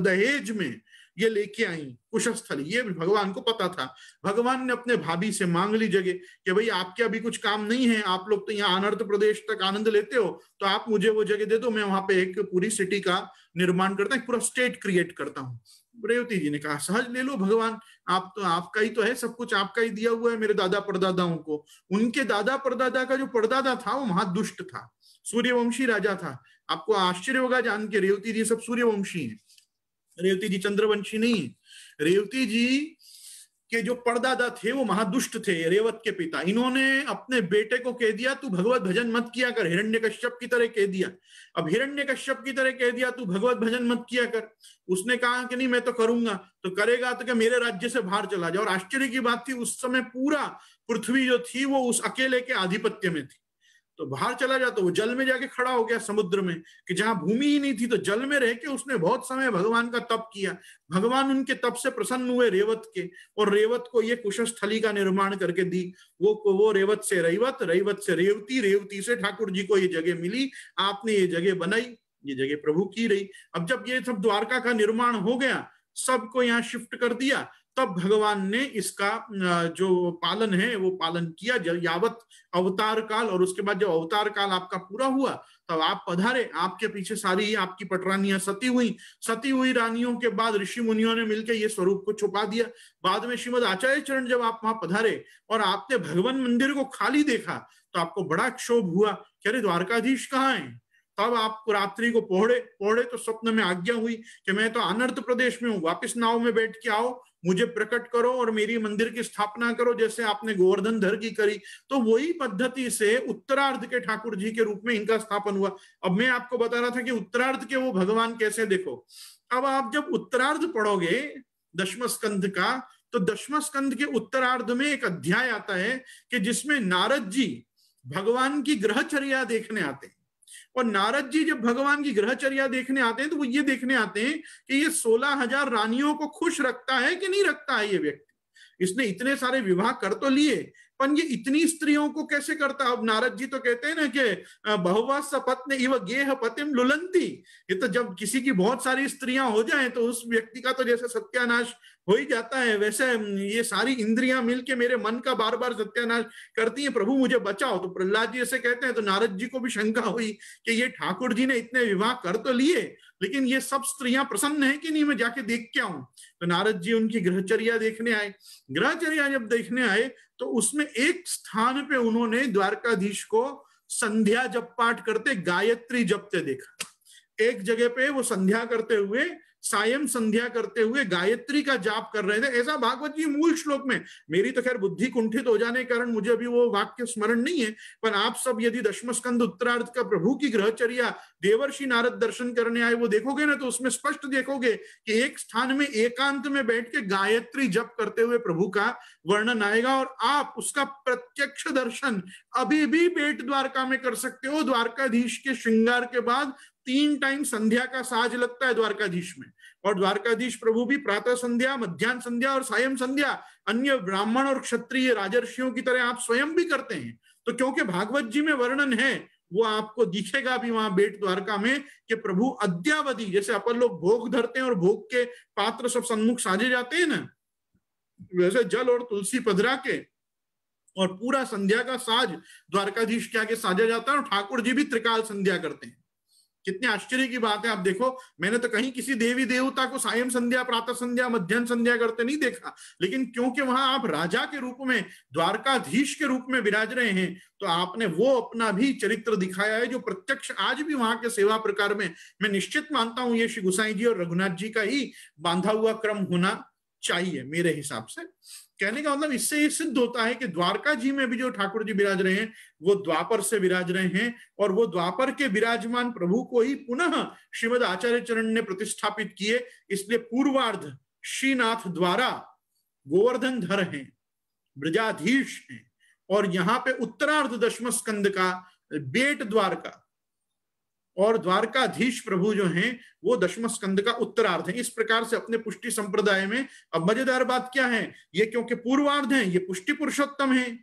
दहेज में ये लेके आई कुशस्थली ये भगवान को पता था भगवान ने अपने भाभी से मांग ली जगह कि भाई आपके अभी कुछ काम नहीं है आप लोग तो यहाँ अनर्थ प्रदेश तक आनंद लेते हो तो आप मुझे वो जगह दे दो मैं वहां पे एक पूरी सिटी का निर्माण करता हूँ पूरा स्टेट क्रिएट करता हूँ रेवती जी ने कहा सहज ले लो भगवान आप तो आपका ही तो है सब कुछ आपका ही दिया हुआ है मेरे दादा परदादाओं को उनके दादा परदादा का जो परदादा था वो महादुष्ट था सूर्यवंशी राजा था आपको आश्चर्य होगा जान के रेवती जी सब सूर्यवंशी हैं रेवती जी चंद्रवंशी नहीं रेवती जी के जो परदादा थे वो महादुष्ट थे रेवत के पिता इन्होंने अपने बेटे को कह दिया तू भगवत भजन मत किया कर हिरण्य कश्यप की तरह कह दिया अब हिरण्य कश्यप की तरह कह दिया तू भगवत भजन मत किया कर उसने कहा कि नहीं मैं तो करूंगा तो करेगा तो क्या मेरे राज्य से बाहर चला जाए और आश्चर्य की बात थी उस समय पूरा पृथ्वी जो थी वो उस अकेले के आधिपत्य में थी तो बाहर चला जाता तो वो जल में जाके खड़ा हो गया समुद्र में कि जहां भूमि ही नहीं थी तो जल में रह के उसने बहुत समय भगवान का तप किया भगवान उनके तप से प्रसन्न हुए रेवत के और रेवत को ये स्थली का निर्माण करके दी वो वो रेवत से रेवत रेवत से रेवती रेवती से ठाकुर जी को ये जगह मिली आपने ये जगह बनाई ये जगह प्रभु की रही अब जब ये सब द्वारका का निर्माण हो गया सबको यहाँ शिफ्ट कर दिया तब भगवान ने इसका जो पालन है वो पालन किया यावत अवतार काल और उसके बाद जब अवतार काल आपका पूरा हुआ तब आप पधारे आपके पीछे सारी आपकी पटरानियां सती हुई सती हुई रानियों के बाद ऋषि मुनियों ने मिलकर ये स्वरूप को छुपा दिया बाद में श्रीमद आचार्य चरण जब आप वहां पधारे और आपने भगवान मंदिर को खाली देखा तो आपको बड़ा क्षोभ हुआ कह रहे द्वारकाधीश कहाँ है तब आप रात्रि को पोहड़े पोहड़े तो स्वप्न में आज्ञा हुई कि मैं तो अनर्थ प्रदेश में हूँ वापिस नाव में बैठ के आओ मुझे प्रकट करो और मेरी मंदिर की स्थापना करो जैसे आपने गोवर्धन धर की करी तो वही पद्धति से उत्तरार्ध के ठाकुर जी के रूप में इनका स्थापन हुआ अब मैं आपको बता रहा था कि उत्तरार्ध के वो भगवान कैसे देखो अब आप जब उत्तरार्ध पढ़ोगे दशम स्कंध का तो दशम स्कंध के उत्तरार्ध में एक अध्याय आता है कि जिसमें नारद जी भगवान की ग्रहचर्या देखने आते और नारद जी जब भगवान की ग्रहचर्या देखने आते हैं तो वो ये देखने आते हैं कि ये सोलह हजार रानियों को खुश रखता है कि नहीं रखता है ये व्यक्ति इसने इतने सारे विवाह कर तो लिए पर ये इतनी स्त्रियों को कैसे करता अब नारद जी तो कहते हैं ना कि बहुवास पत्नी इव गेह पतिम लुलंती ये तो जब किसी की बहुत सारी स्त्रियां हो जाए तो उस व्यक्ति का तो जैसे सत्यानाश हो ही जाता है वैसे ये सारी इंद्रियां मिलके मेरे मन का बार बार सत्यानाश करती हैं प्रभु मुझे बचाओ तो प्रहलाद जी ऐसे कहते हैं तो नारद जी को भी शंका हुई कि ये ठाकुर जी ने इतने विवाह कर तो लिए लेकिन ये सब स्त्रियां प्रसन्न है कि नहीं मैं जाके देख के आऊं तो नारद जी उनकी ग्रहचर्या देखने आए ग्रहचर्या जब देखने आए तो उसमें एक स्थान पे उन्होंने द्वारकाधीश को संध्या जप पाठ करते गायत्री जपते देखा एक जगह पे वो संध्या करते हुए सायम संध्या करते हुए गायत्री का जाप कर रहे थे ऐसा भागवत जी मूल श्लोक में मेरी तो खैर बुद्धि कुंठित हो जाने के कारण मुझे अभी वो वाक्य स्मरण नहीं है पर आप सब यदि दशम स्कंद उत्तरार्थ का प्रभु की ग्रहचर्या देवर्षि नारद दर्शन करने आए वो देखोगे ना तो उसमें स्पष्ट देखोगे कि एक स्थान में एकांत में बैठ के गायत्री जप करते हुए प्रभु का वर्णन आएगा और आप उसका प्रत्यक्ष दर्शन अभी भी पेट द्वारका में कर सकते हो द्वारकाधीश के श्रृंगार के बाद तीन टाइम संध्या का साज लगता है द्वारकाधीश में और द्वारकाधीश प्रभु भी प्रातः संध्या मध्यान्ह संध्या और सायं संध्या अन्य ब्राह्मण और क्षत्रिय राजर्षियों की तरह आप स्वयं भी करते हैं तो क्योंकि भागवत जी में वर्णन है वो आपको दिखेगा भी वहां बेट द्वारका में कि प्रभु अद्यावधि जैसे अपन लोग भोग धरते हैं और भोग के पात्र सब सन्मुख साजे जाते हैं ना वैसे जल और तुलसी पधरा के और पूरा संध्या का साज द्वारकाधीश के आगे साजा जाता है और ठाकुर जी भी त्रिकाल संध्या करते हैं कितने आश्चर्य की बात है आप देखो मैंने तो कहीं किसी देवी देवता को सायं संध्या प्रातः संध्या मध्यान संध्या करते नहीं देखा लेकिन क्योंकि वहां आप राजा के रूप में द्वारकाधीश के रूप में विराज रहे हैं तो आपने वो अपना भी चरित्र दिखाया है जो प्रत्यक्ष आज भी वहां के सेवा प्रकार में मैं निश्चित मानता हूं ये श्री गुसाई जी और रघुनाथ जी का ही बांधा हुआ क्रम होना चाहिए मेरे हिसाब से कहने का मतलब इससे ये सिद्ध होता है कि द्वारका जी में भी जो ठाकुर जी विराज रहे हैं वो द्वापर से विराज रहे हैं और वो द्वापर के विराजमान प्रभु को ही पुनः श्रीमद आचार्य चरण ने प्रतिष्ठापित किए इसलिए पूर्वार्ध श्रीनाथ द्वारा गोवर्धन धर है ब्रजाधीश है और यहाँ पे उत्तरार्ध दशम स्कंद का बेट द्वारका और द्वारकाधीश प्रभु जो हैं वो दशम स्कंद का उत्तरार्ध है इस प्रकार से अपने पुष्टि संप्रदाय में अब मजेदार बात क्या है ये क्योंकि पूर्वार्ध है ये पुष्टि पुरुषोत्तम है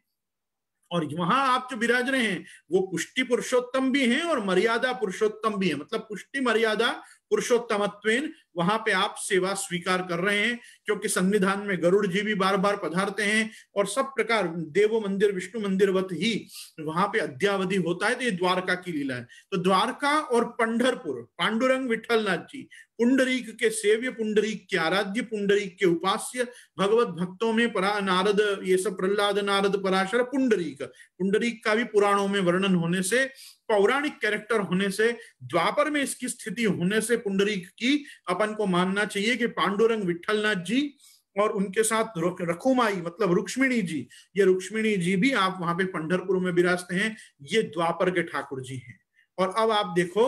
और वहां आप जो विराज रहे हैं वो पुष्टि पुरुषोत्तम भी हैं और मर्यादा पुरुषोत्तम भी है मतलब पुष्टि मर्यादा पुरुषोत्तमत्वेन वहां पे आप सेवा स्वीकार कर रहे हैं क्योंकि संविधान में गरुड़ जी भी बार बार पधारते हैं और सब प्रकार देव मंदिर विष्णु मंदिर वत ही वहां पे अद्यावधि होता है तो ये द्वारका की लीला है तो द्वारका और पंडरपुर पांडुरंग विठलनाथ जी पुंडरीक के सेव्य पुंडरीक के आराध्य पुंडरीक के उपास्य भगवत भक्तों में परा नारद ये सब प्रहलाद नारद पराशर पुंडरीक पुंडरीक का भी पुराणों में वर्णन होने से पौराणिक कैरेक्टर होने से द्वापर में इसकी स्थिति होने से पुंडरीक की अपन को मानना चाहिए कि पांडुरंग विठलनाथ जी और उनके साथ रखुमाई मतलब रुक्ष्मिणी जी ये रुक्ष्मिणी जी भी आप वहां पे पंडरपुर में विराजते हैं ये द्वापर के ठाकुर जी हैं और अब आप देखो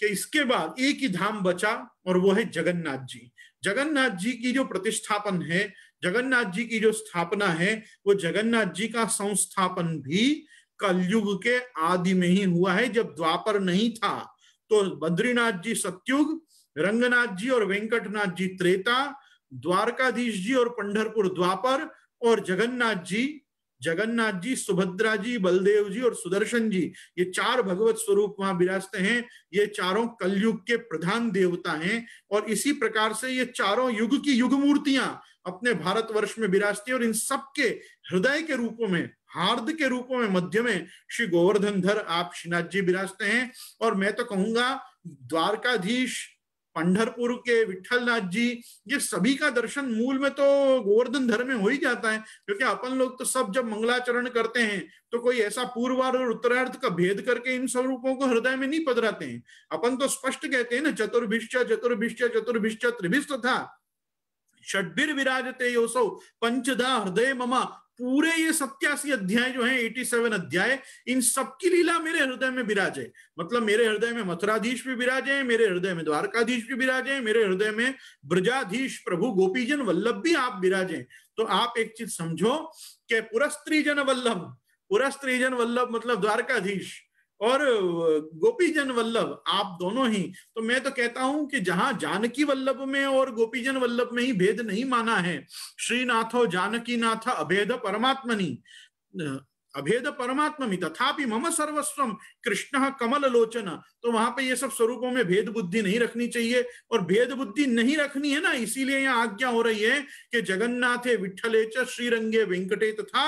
कि इसके बाद एक ही धाम बचा और वो है जगन्नाथ जी जगन्नाथ जी की जो प्रतिष्ठापन है जगन्नाथ जी की जो स्थापना है वो जगन्नाथ जी का संस्थापन भी कलयुग के आदि में ही हुआ है जब द्वापर नहीं था तो बद्रीनाथ जी सत्युग रंगनाथ जी और वेंकटनाथ जी त्रेता द्वारकाधीश जी और पंडरपुर द्वापर और जगन्नाथ जी जगन्नाथ जी सुभद्रा जी बलदेव जी और सुदर्शन जी ये चार भगवत स्वरूप वहां विराजते हैं ये चारों कलयुग के प्रधान देवता हैं और इसी प्रकार से ये चारों युग की युग मूर्तियां अपने भारतवर्ष में विराजती है और इन सबके हृदय के रूपों में हार्द के रूप में मध्य में श्री गोवर्धन धर आप श्रीनाथ जी विराजते हैं और मैं तो कहूंगा द्वारकाधीश पंडरपुर के विठलनाथ जी ये सभी का दर्शन मूल में तो गोवर्धन धर में हो ही जाता है क्योंकि अपन लोग तो सब जब मंगलाचरण करते हैं तो कोई ऐसा पूर्वार और उत्तरार्ध का भेद करके इन स्वरूपों को हृदय में नहीं पधराते हैं अपन तो स्पष्ट कहते हैं ना चतुर्भिश्च चतुर्भिश्च चतुर्भिश्च त्रिभिष्ट था षडभिर विराजते यो सौ पंचदा हृदय ममा पूरे ये सत्यासी अध्याय जो है सेवन अध्याय इन सबकी लीला मेरे हृदय में विराज है मतलब मेरे हृदय में मथुराधीश भी विराज है मेरे हृदय में द्वारकाधीश भी विराज है मेरे हृदय में ब्रजाधीश प्रभु गोपीजन वल्लभ भी आप विराज तो आप एक चीज समझो कि पुरस्त्री जन वल्लभ पुरस्त्री जन वल्लभ मतलब द्वारकाधीश और गोपी जन वल्लभ आप दोनों ही तो मैं तो कहता हूं कि जहां जानकी वल्लभ में और गोपी जन वल्लभ में ही भेद नहीं माना है श्रीनाथो जानकी नाथ अभेद परमात्मनी अभेद परमात्मा तथापि मम सर्वस्व कृष्ण कमल लोचन तो वहां पे ये सब स्वरूपों में भेद बुद्धि नहीं रखनी चाहिए और भेद बुद्धि नहीं रखनी है ना इसीलिए यहाँ आज्ञा हो रही है कि जगन्नाथे विठले च श्रीरंगे वेंकटे तथा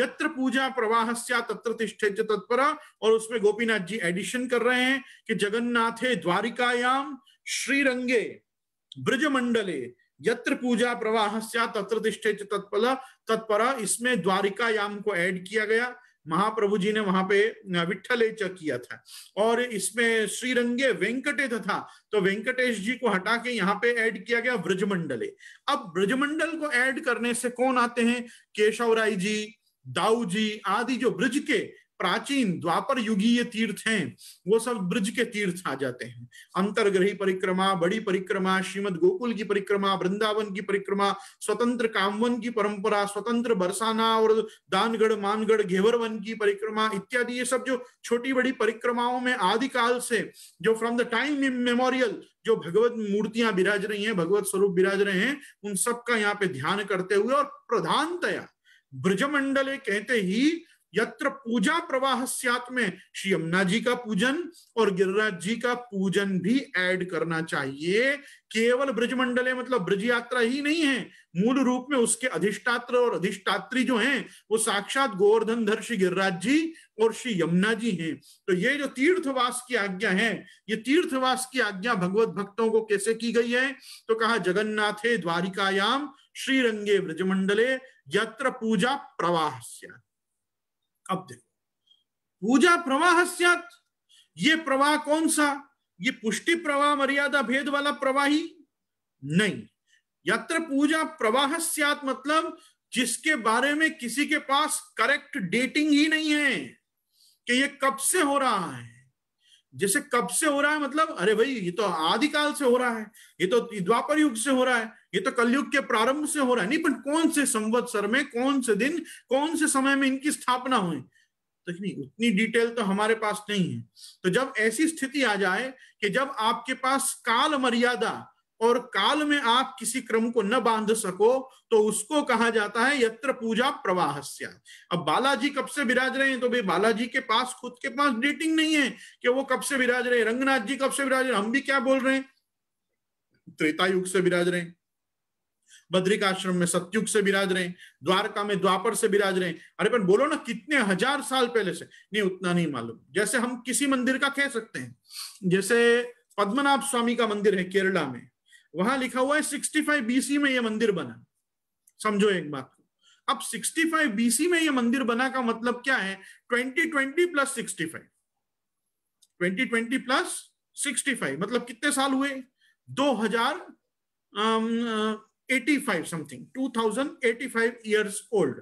यत्र पूजा प्रवाह तत्र तिष्ठे च तत्पर और उसमें गोपीनाथ जी एडिशन कर रहे हैं कि जगन्नाथे द्वारिकायाम श्रीरंगे ब्रजमंडले यत्र पूजा प्रवाह तत्र तिष्ठे तत्पल तत्पर इसमें द्वारिका याम को ऐड किया गया महाप्रभु जी ने वहां पे च किया था और इसमें श्रीरंगे वेंकटे था तो वेंकटेश जी को हटा के यहाँ पे ऐड किया गया ब्रजमंडले अब ब्रजमंडल को ऐड करने से कौन आते हैं केशव राय जी दाऊ जी आदि जो ब्रज के प्राचीन द्वापर युगीय तीर्थ हैं वो सब ब्रज के तीर्थ आ जाते हैं अंतरग्रही परिक्रमा बड़ी परिक्रमा श्रीमद गोकुल की परिक्रमा वृंदावन की परिक्रमा स्वतंत्र कामवन की परंपरा स्वतंत्र बरसाना और दानगढ़ मानगढ़ घेवरवन की परिक्रमा इत्यादि ये सब जो छोटी बड़ी परिक्रमाओं में आदिकाल से जो फ्रॉम द टाइम मेमोरियल जो भगवत मूर्तियां बिराज रही हैं भगवत स्वरूप बिराज रहे हैं उन सब का यहाँ पे ध्यान करते हुए और प्रधानतया ब्रजमंडले कहते ही यत्र पूजा प्रवाह स्यात में श्री यमुना जी का पूजन और गिरिराज जी का पूजन भी ऐड करना चाहिए केवल ब्रजमंडले मतलब ब्रज यात्रा ही नहीं है मूल रूप में उसके अधिष्ठात्र और अधिष्ठात्री जो हैं वो साक्षात गोवर्धनधर श्री गिरिराज जी और श्री यमुना जी हैं तो ये जो तीर्थवास की आज्ञा है ये तीर्थवास की आज्ञा भगवत भक्तों को कैसे की गई है तो कहा जगन्नाथे द्वारिकायाम श्रीरंगे ब्रजमंडले यत्र पूजा प्रवाह स्यात अब देखो पूजा प्रवाह ये प्रवाह कौन सा ये पुष्टि प्रवाह मर्यादा भेद वाला प्रवाही नहीं यत्र पूजा प्रवाह मतलब जिसके बारे में किसी के पास करेक्ट डेटिंग ही नहीं है कि ये कब से हो रहा है जैसे कब से हो रहा है मतलब अरे भाई ये तो आदिकाल से हो रहा है ये तो द्वापर युग से हो रहा है ये तो कलयुग के प्रारंभ से हो रहा है नहीं पर कौन से संवत्सर में कौन से दिन कौन से समय में इनकी स्थापना हुई तो नहीं उतनी डिटेल तो हमारे पास नहीं है तो जब ऐसी स्थिति आ जाए कि जब आपके पास काल मर्यादा और काल में आप किसी क्रम को न बांध सको तो उसको कहा जाता है यत्र पूजा प्रवाह अब बालाजी कब से विराज रहे हैं तो भाई बालाजी के पास खुद के पास डेटिंग नहीं है कि वो कब से विराज रहे हैं रंगनाथ जी कब से विराज रहे हैं हम भी क्या बोल रहे हैं त्रेता युग से विराज रहे हैं बद्रिकाश्रम में सत्युग से विराज रहे हैं द्वारका में द्वापर से विराज रहे हैं अरे पर बोलो ना कितने हजार साल पहले से नहीं उतना नहीं मालूम जैसे हम किसी मंदिर का कह सकते हैं जैसे पद्मनाभ स्वामी का मंदिर है केरला में वहां लिखा हुआ है 65 बीसी में यह मंदिर बना समझो एक बात को अब 65 बीसी में यह मंदिर बना का मतलब क्या है 2020 प्लस 65 2020 प्लस 65 मतलब कितने साल हुए 2000 हजार समथिंग 2085 इयर्स ओल्ड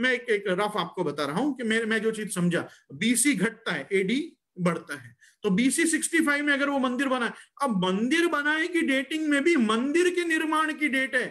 मैं एक, एक रफ आपको बता रहा हूं कि मैं मैं जो चीज समझा बीसी घटता है एडी बढ़ता है तो बीसी सिक्सटी फाइव में अगर वो मंदिर बना अब मंदिर बनाए की डेटिंग में भी मंदिर के निर्माण की डेट है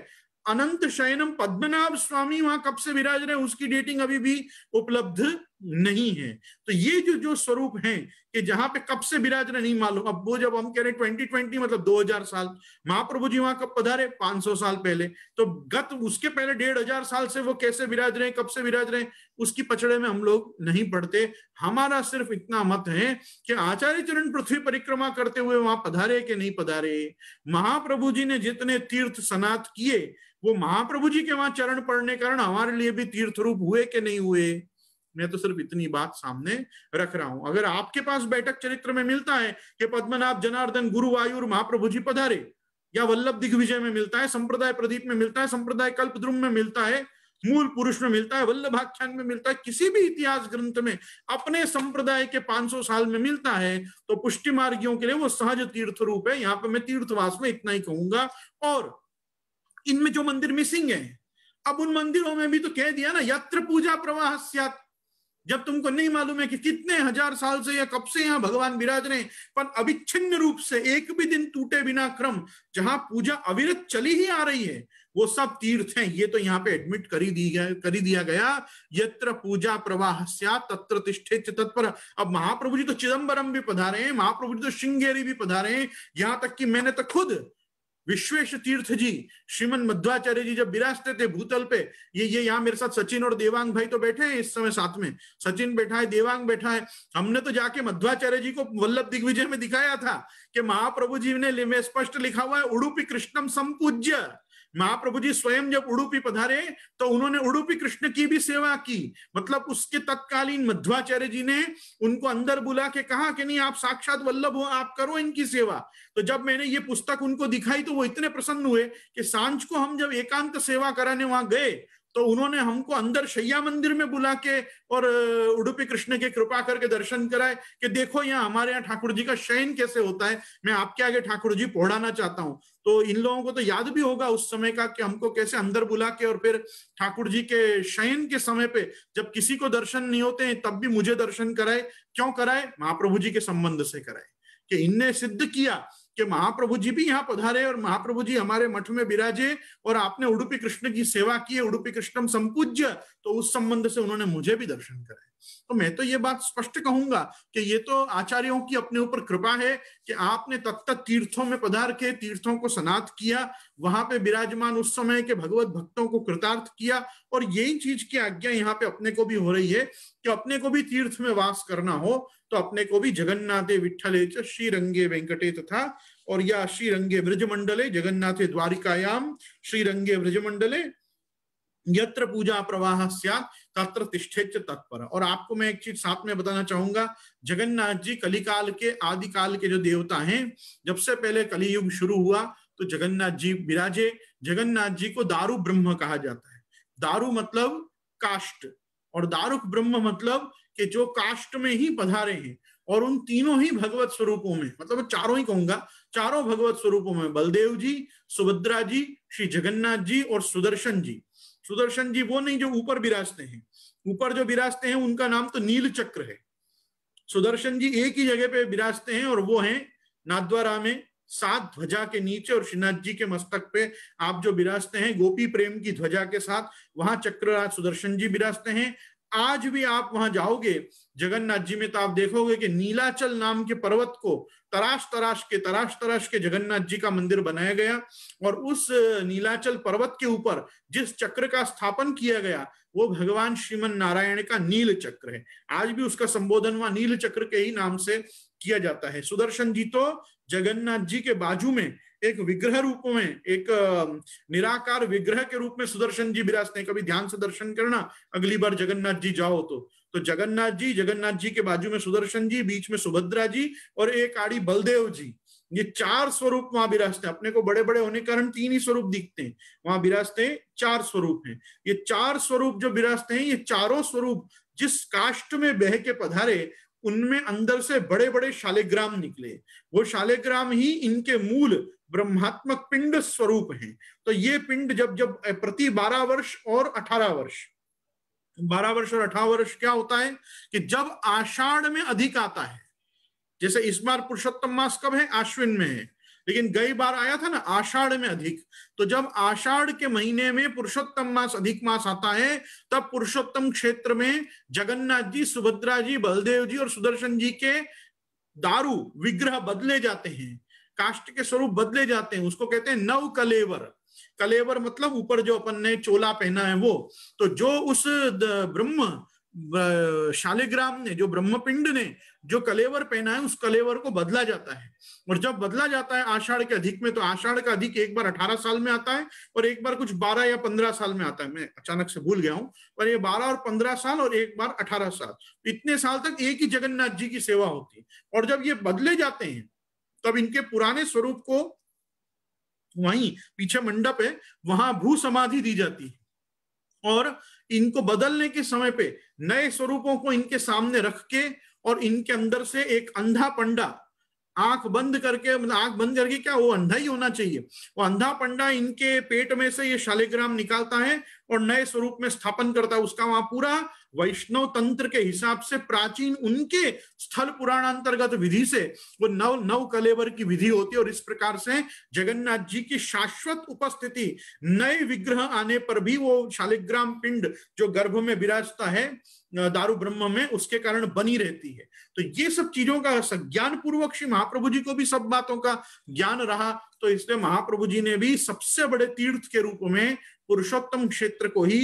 अनंत शयनम पद्मनाभ स्वामी वहां कब से विराज रहे उसकी डेटिंग अभी भी उपलब्ध नहीं है तो ये जो जो स्वरूप हैं कि जहां पे कब से विराज रहे नहीं मालूम अब वो जब हम कह रहे हैं ट्वेंटी ट्वेंटी मतलब दो हजार साल महाप्रभु जी वहां कब पधारे पांच सौ साल पहले तो गत उसके पहले डेढ़ हजार साल से वो कैसे विराज रहे कब से विराज रहे उसकी पचड़े में हम लोग नहीं पढ़ते हमारा सिर्फ इतना मत है कि आचार्य चरण पृथ्वी परिक्रमा करते हुए वहां पधारे के नहीं पधारे महाप्रभु जी ने जितने तीर्थ सनात किए वो महाप्रभु जी के वहां चरण पड़ने कारण हमारे लिए भी तीर्थ रूप हुए कि नहीं हुए मैं तो सिर्फ इतनी बात सामने रख रहा हूं अगर आपके पास बैठक चरित्र में मिलता है कि पद्मनाभ जनार्दन गुरु आयुर महाप्रभु जी पधारे या वल्लभ दिग्विजय में मिलता है संप्रदाय प्रदीप में मिलता है संप्रदाय कल्पद्रुम में मिलता है मूल पुरुष में मिलता है आख्यान में मिलता है किसी भी इतिहास ग्रंथ में अपने संप्रदाय के 500 साल में मिलता है तो पुष्टि मार्गियों के लिए वो सहज तीर्थ रूप है यहाँ पर मैं तीर्थवास में इतना ही कहूंगा और इनमें जो मंदिर मिसिंग है अब उन मंदिरों में भी तो कह दिया ना यत्र पूजा प्रवाह जब तुमको नहीं मालूम है कि कितने हजार साल से या कब से यहाँ भगवान विराज रहे पर अविच्छिन्न रूप से एक भी दिन टूटे बिना क्रम जहां पूजा अविरत चली ही आ रही है वो सब तीर्थ हैं ये तो यहाँ पे एडमिट कर ही दी गया कर ही दिया गया यत्र पूजा प्रवाह तत्र तिष्ठे तत्पर अब महाप्रभु जी तो चिदम्बरम भी पधारे हैं महाप्रभु जी तो श्रृंगेरी भी पधारे हैं यहाँ तक कि मैंने तो खुद विश्वेश तीर्थ जी श्रीमन मध्वाचार्य जी जब बिराजते थे भूतल पे ये ये यहाँ मेरे साथ सचिन और देवांग भाई तो बैठे हैं इस समय साथ में सचिन बैठा है देवांग बैठा है हमने तो जाके मध्वाचार्य जी को वल्लभ दिग्विजय में दिखाया था कि महाप्रभु जी ने स्पष्ट लिखा हुआ है उड़ुपी कृष्णम संपूज्य महाप्रभु जी स्वयं जब उड़ुपी पधारे तो उन्होंने उड़ुपी कृष्ण की भी सेवा की मतलब उसके तत्कालीन मध्वाचार्य जी ने उनको अंदर बुला के कहा कि नहीं आप साक्षात वल्लभ हो आप करो इनकी सेवा तो जब मैंने ये पुस्तक उनको दिखाई तो वो इतने प्रसन्न हुए कि सांझ को हम जब एकांत सेवा कराने वहां गए तो उन्होंने हमको अंदर शैया मंदिर में बुला के और उडुपी कृष्ण के कृपा करके दर्शन कराए कि देखो यहाँ हमारे यहाँ ठाकुर जी का शयन कैसे होता है मैं आपके आगे ठाकुर जी पढ़ाना चाहता हूँ तो इन लोगों को तो याद भी होगा उस समय का कि हमको कैसे अंदर बुला के और फिर ठाकुर जी के शयन के समय पे जब किसी को दर्शन नहीं होते हैं तब भी मुझे दर्शन कराए क्यों कराए महाप्रभु जी के संबंध से कराए कि इनने सिद्ध किया कि महाप्रभु जी भी यहाँ पधारे और महाप्रभु जी हमारे मठ में विराजे और आपने उडुपी कृष्ण की सेवा की है उडुपी कृष्णम संपूज्य तो उस संबंध से उन्होंने मुझे भी दर्शन कराए तो मैं तो ये बात स्पष्ट कहूंगा कि ये तो आचार्यों की अपने ऊपर कृपा है कि आपने तब तक तीर्थों में पधार के तीर्थों को सनात किया वहां पे विराजमान उस समय के भगवत भक्तों को कृतार्थ किया और यही चीज की आज्ञा यहाँ पे अपने को भी हो रही है कि अपने को भी तीर्थ में वास करना हो तो अपने को भी जगन्नाथे विठले श्री रंगे वेंकटे तथा और या श्रीरंगे ब्रजमंडले जगन्नाथे द्वारिकायाम श्री रंगे ब्रजमंडले यत्र पूजा प्रवाह तत्र तिष्ठेच तत्पर और आपको मैं एक चीज साथ में बताना चाहूंगा जगन्नाथ जी कलिकाल के आदि काल के जो देवता हैं जब से पहले कलियुग शुरू हुआ तो जगन्नाथ जी विराजे जगन्नाथ जी को दारू ब्रह्म कहा जाता है दारू मतलब काष्ट और दारुक ब्रह्म मतलब कि जो काष्ट में ही पधारे हैं और उन तीनों ही भगवत स्वरूपों में मतलब चारों ही कहूंगा चारों भगवत स्वरूपों में बलदेव जी सुभद्रा जी श्री जगन्नाथ जी और सुदर्शन जी सुदर्शन जी वो नहीं जो ऊपर विराजते हैं ऊपर जो विराजते हैं उनका नाम तो नील चक्र है सुदर्शन जी एक ही जगह पे विराजते हैं और वो हैं नादवारा में सात ध्वजा के नीचे और श्रीनाथ जी के मस्तक पे आप जो विराजते हैं गोपी प्रेम की ध्वजा के साथ वहां चक्रराज सुदर्शन जी विराजते हैं आज भी आप वहां जाओगे जगन्नाथ जी में तो आप देखोगे कि नीलाचल नाम के पर्वत को तराश तराश के तराश तराश के जगन्नाथ जी का मंदिर बनाया गया और उस नीलाचल पर्वत के ऊपर जिस चक्र का स्थापन किया गया वो भगवान श्रीमन नारायण का नील चक्र है आज भी उसका संबोधन वहां नील चक्र के ही नाम से किया जाता है सुदर्शन जी तो जगन्नाथ जी के बाजू में एक विग्रह रूप में एक निराकार विग्रह के रूप में सुदर्शन जी विराजते हैं कभी ध्यान से दर्शन करना अगली बार जगन्नाथ जी जाओ तो तो जगन्नाथ जी जगन्नाथ जी के बाजू में सुदर्शन जी बीच में सुभद्रा जी और एक आड़ी बलदेव जी ये चार स्वरूप वहां विराजते हैं अपने को बड़े बड़े होने के कारण तीन ही स्वरूप दिखते हैं वहां विराजते हैं चार स्वरूप हैं ये चार स्वरूप जो विराजते हैं ये चारों स्वरूप जिस काष्ट में बह के पधारे उनमें अंदर से बड़े बड़े शालेग्राम निकले वो शालेग्राम ही इनके मूल ब्रह्मात्मक पिंड स्वरूप हैं तो ये पिंड जब जब प्रति बारह वर्ष और अठारह वर्ष बारह वर्ष और अठारह वर्ष क्या होता है कि जब आषाढ़ में अधिक आता है जैसे इस बार पुरुषोत्तम मास कब है आश्विन में है लेकिन गई बार आया था ना आषाढ़ में अधिक तो जब आषाढ़ के महीने में पुरुषोत्तम मास अधिक मास आता है तब पुरुषोत्तम क्षेत्र में जगन्नाथ जी सुभद्रा जी बलदेव जी और सुदर्शन जी के दारू विग्रह बदले जाते हैं काष्ट के स्वरूप बदले जाते हैं उसको कहते हैं नव कलेवर कलेवर मतलब ऊपर जो अपन ने चोला पहना है वो तो जो उस ब्रह्म शालिग्राम ने जो ब्रह्मपिंड ने जो कलेवर पहना है उस कलेवर को बदला जाता है और जब बदला जाता है आषाढ़ के अधिक में तो आषाढ़ का अधिक एक बार अठारह साल में आता है और एक बार कुछ बारह या पंद्रह साल में आता है मैं अचानक से भूल गया हूं पर ये बारह और पंद्रह साल और एक बार अठारह साल इतने साल तक एक ही जगन्नाथ जी की सेवा होती है और जब ये बदले जाते हैं तो अब इनके पुराने स्वरूप को वहीं पीछे मंडप है वहां भू समाधि दी जाती है और इनको बदलने के समय पे नए स्वरूपों को इनके सामने रख के और इनके अंदर से एक अंधा पंडा आंख बंद करके मतलब आंख बंद करके क्या वो अंधा ही होना चाहिए वो अंधा पंडा इनके पेट में से ये शालिग्राम निकालता है और नए स्वरूप में स्थापन करता है उसका वहां पूरा वैष्णव तंत्र के हिसाब से प्राचीन उनके स्थल पुराण अंतर्गत विधि से वो नव नव कलेवर की विधि होती है और इस प्रकार से जगन्नाथ जी की शाश्वत उपस्थिति नए विग्रह आने पर भी वो शालिग्राम पिंड जो गर्भ में विराजता है दारू ब्रह्म में उसके कारण बनी रहती है तो ये सब चीजों का ज्ञान पूर्वक श्री महाप्रभु जी को भी सब बातों का ज्ञान रहा तो इसलिए महाप्रभु जी ने भी सबसे बड़े तीर्थ के रूप में पुरुषोत्तम क्षेत्र को ही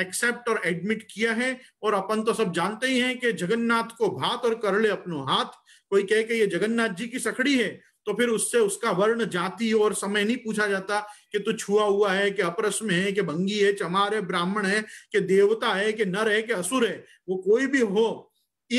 एक्सेप्ट और एडमिट किया है और अपन तो सब जानते ही हैं कि जगन्नाथ को भात और करले अपनो हाथ कोई कहे कि ये जगन्नाथ जी की सखड़ी है तो फिर उससे उसका वर्ण जाति और समय नहीं पूछा जाता कि तू छुआ हुआ है कि अपरस में है कि भंगी है चमार है ब्राह्मण है कि देवता है कि नर है कि असुर है वो कोई भी हो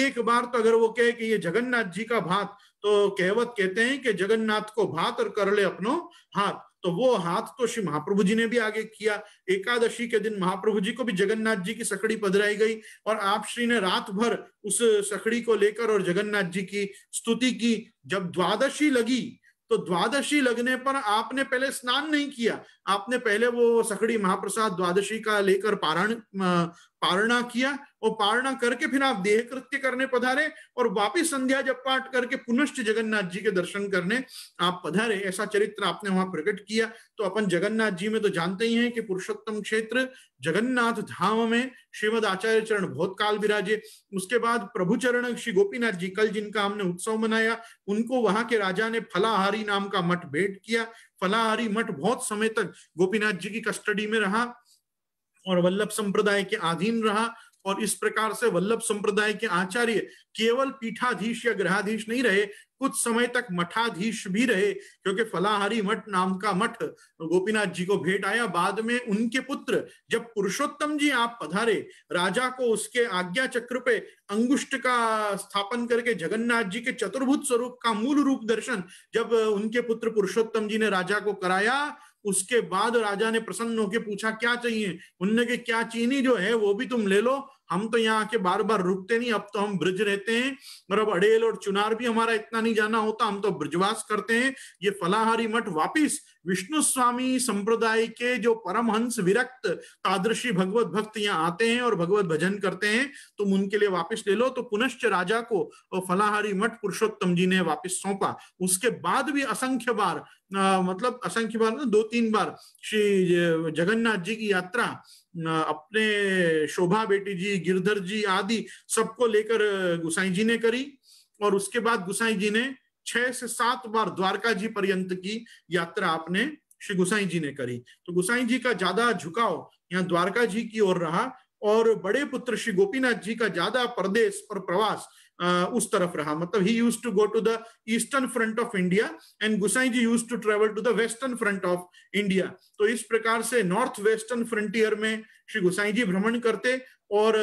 एक बार तो अगर वो कहे कि ये जगन्नाथ जी का भात तो कहवत कहते हैं कि जगन्नाथ को भात और कर ले अपनो हाथ तो वो हाथ तो श्री महाप्रभु जी ने भी आगे किया एकादशी के दिन महाप्रभु जी को भी जगन्नाथ जी की सखड़ी पधराई गई और आप श्री ने रात भर उस सखड़ी को लेकर और जगन्नाथ जी की स्तुति की जब द्वादशी लगी तो द्वादशी लगने पर आपने पहले स्नान नहीं किया आपने पहले वो सखड़ी महाप्रसाद द्वादशी का लेकर पारायण पारणा किया और पारणा करके फिर आप देह कृत्य करने पधारे और वापिस संध्या जब पाठ करके पुनश्च जगन्नाथ जी के दर्शन करने आप पधारे ऐसा चरित्र आपने वहां प्रकट किया तो अपन जगन्नाथ जी में तो जानते ही हैं कि पुरुषोत्तम क्षेत्र जगन्नाथ धाम में श्रीमद आचार्य चरण बहुत काल विराजे उसके बाद प्रभुचरण श्री गोपीनाथ जी कल जिनका हमने उत्सव मनाया उनको वहां के राजा ने फलाहारी नाम का मठ भेंट किया फलाहारी मठ बहुत समय तक गोपीनाथ जी की कस्टडी में रहा और वल्लभ संप्रदाय के अधीन रहा और इस प्रकार से वल्लभ संप्रदाय के आचार्य केवल पीठाधीश या ग्रहाधीश नहीं रहे कुछ समय तक मठाधीश भी रहे क्योंकि फलाहारी मठ नाम का मठ गोपीनाथ जी को भेंट आया बाद में उनके पुत्र जब पुरुषोत्तम जी आप पधारे राजा को उसके आज्ञा चक्र पे अंगुष्ट का स्थापन करके जगन्नाथ जी के चतुर्भुत स्वरूप का मूल रूप दर्शन जब उनके पुत्र पुरुषोत्तम जी ने राजा को कराया उसके बाद राजा ने प्रसन्न होकर पूछा क्या चाहिए उनने के क्या चीनी जो है वो भी तुम ले लो हम तो यहाँ आके बार बार रुकते नहीं अब तो हम ब्रज रहते हैं और अब अड़ेल और चुनार भी हमारा इतना नहीं जाना होता हम तो ब्रजवास करते हैं ये फलाहारी मठ वापिस विष्णु स्वामी संप्रदाय के जो परमहंस विरक्त तादृशी भगवत भक्त यहाँ आते हैं और भगवत भजन करते हैं तुम उनके लिए वापिस ले लो तो पुनश्च राजा को फलाहारी मठ पुरुषोत्तम जी ने वापिस सौंपा उसके बाद भी असंख्य बार आ, मतलब असंख्य बार ना दो तीन बार श्री जगन्नाथ जी की यात्रा अपने शोभा बेटी जी गिरधर जी आदि सबको लेकर गुसाई जी ने करी और उसके बाद गुसाई जी ने छह से सात बार द्वारका जी पर्यंत की यात्रा आपने श्री गुसाई जी ने करी तो गुसाई जी का ज्यादा झुकाव यहाँ द्वारका जी की ओर रहा और बड़े पुत्र श्री गोपीनाथ जी का ज्यादा परदेश पर प्रवास उस तरफ रहा मतलब he use to go to the eastern front of India and Gusain ji use to travel to the western front of India तो इस प्रकार से नॉर्थ वेस्टर्न फ्रंटियर में श्री गुसाई जी भ्रमण करते और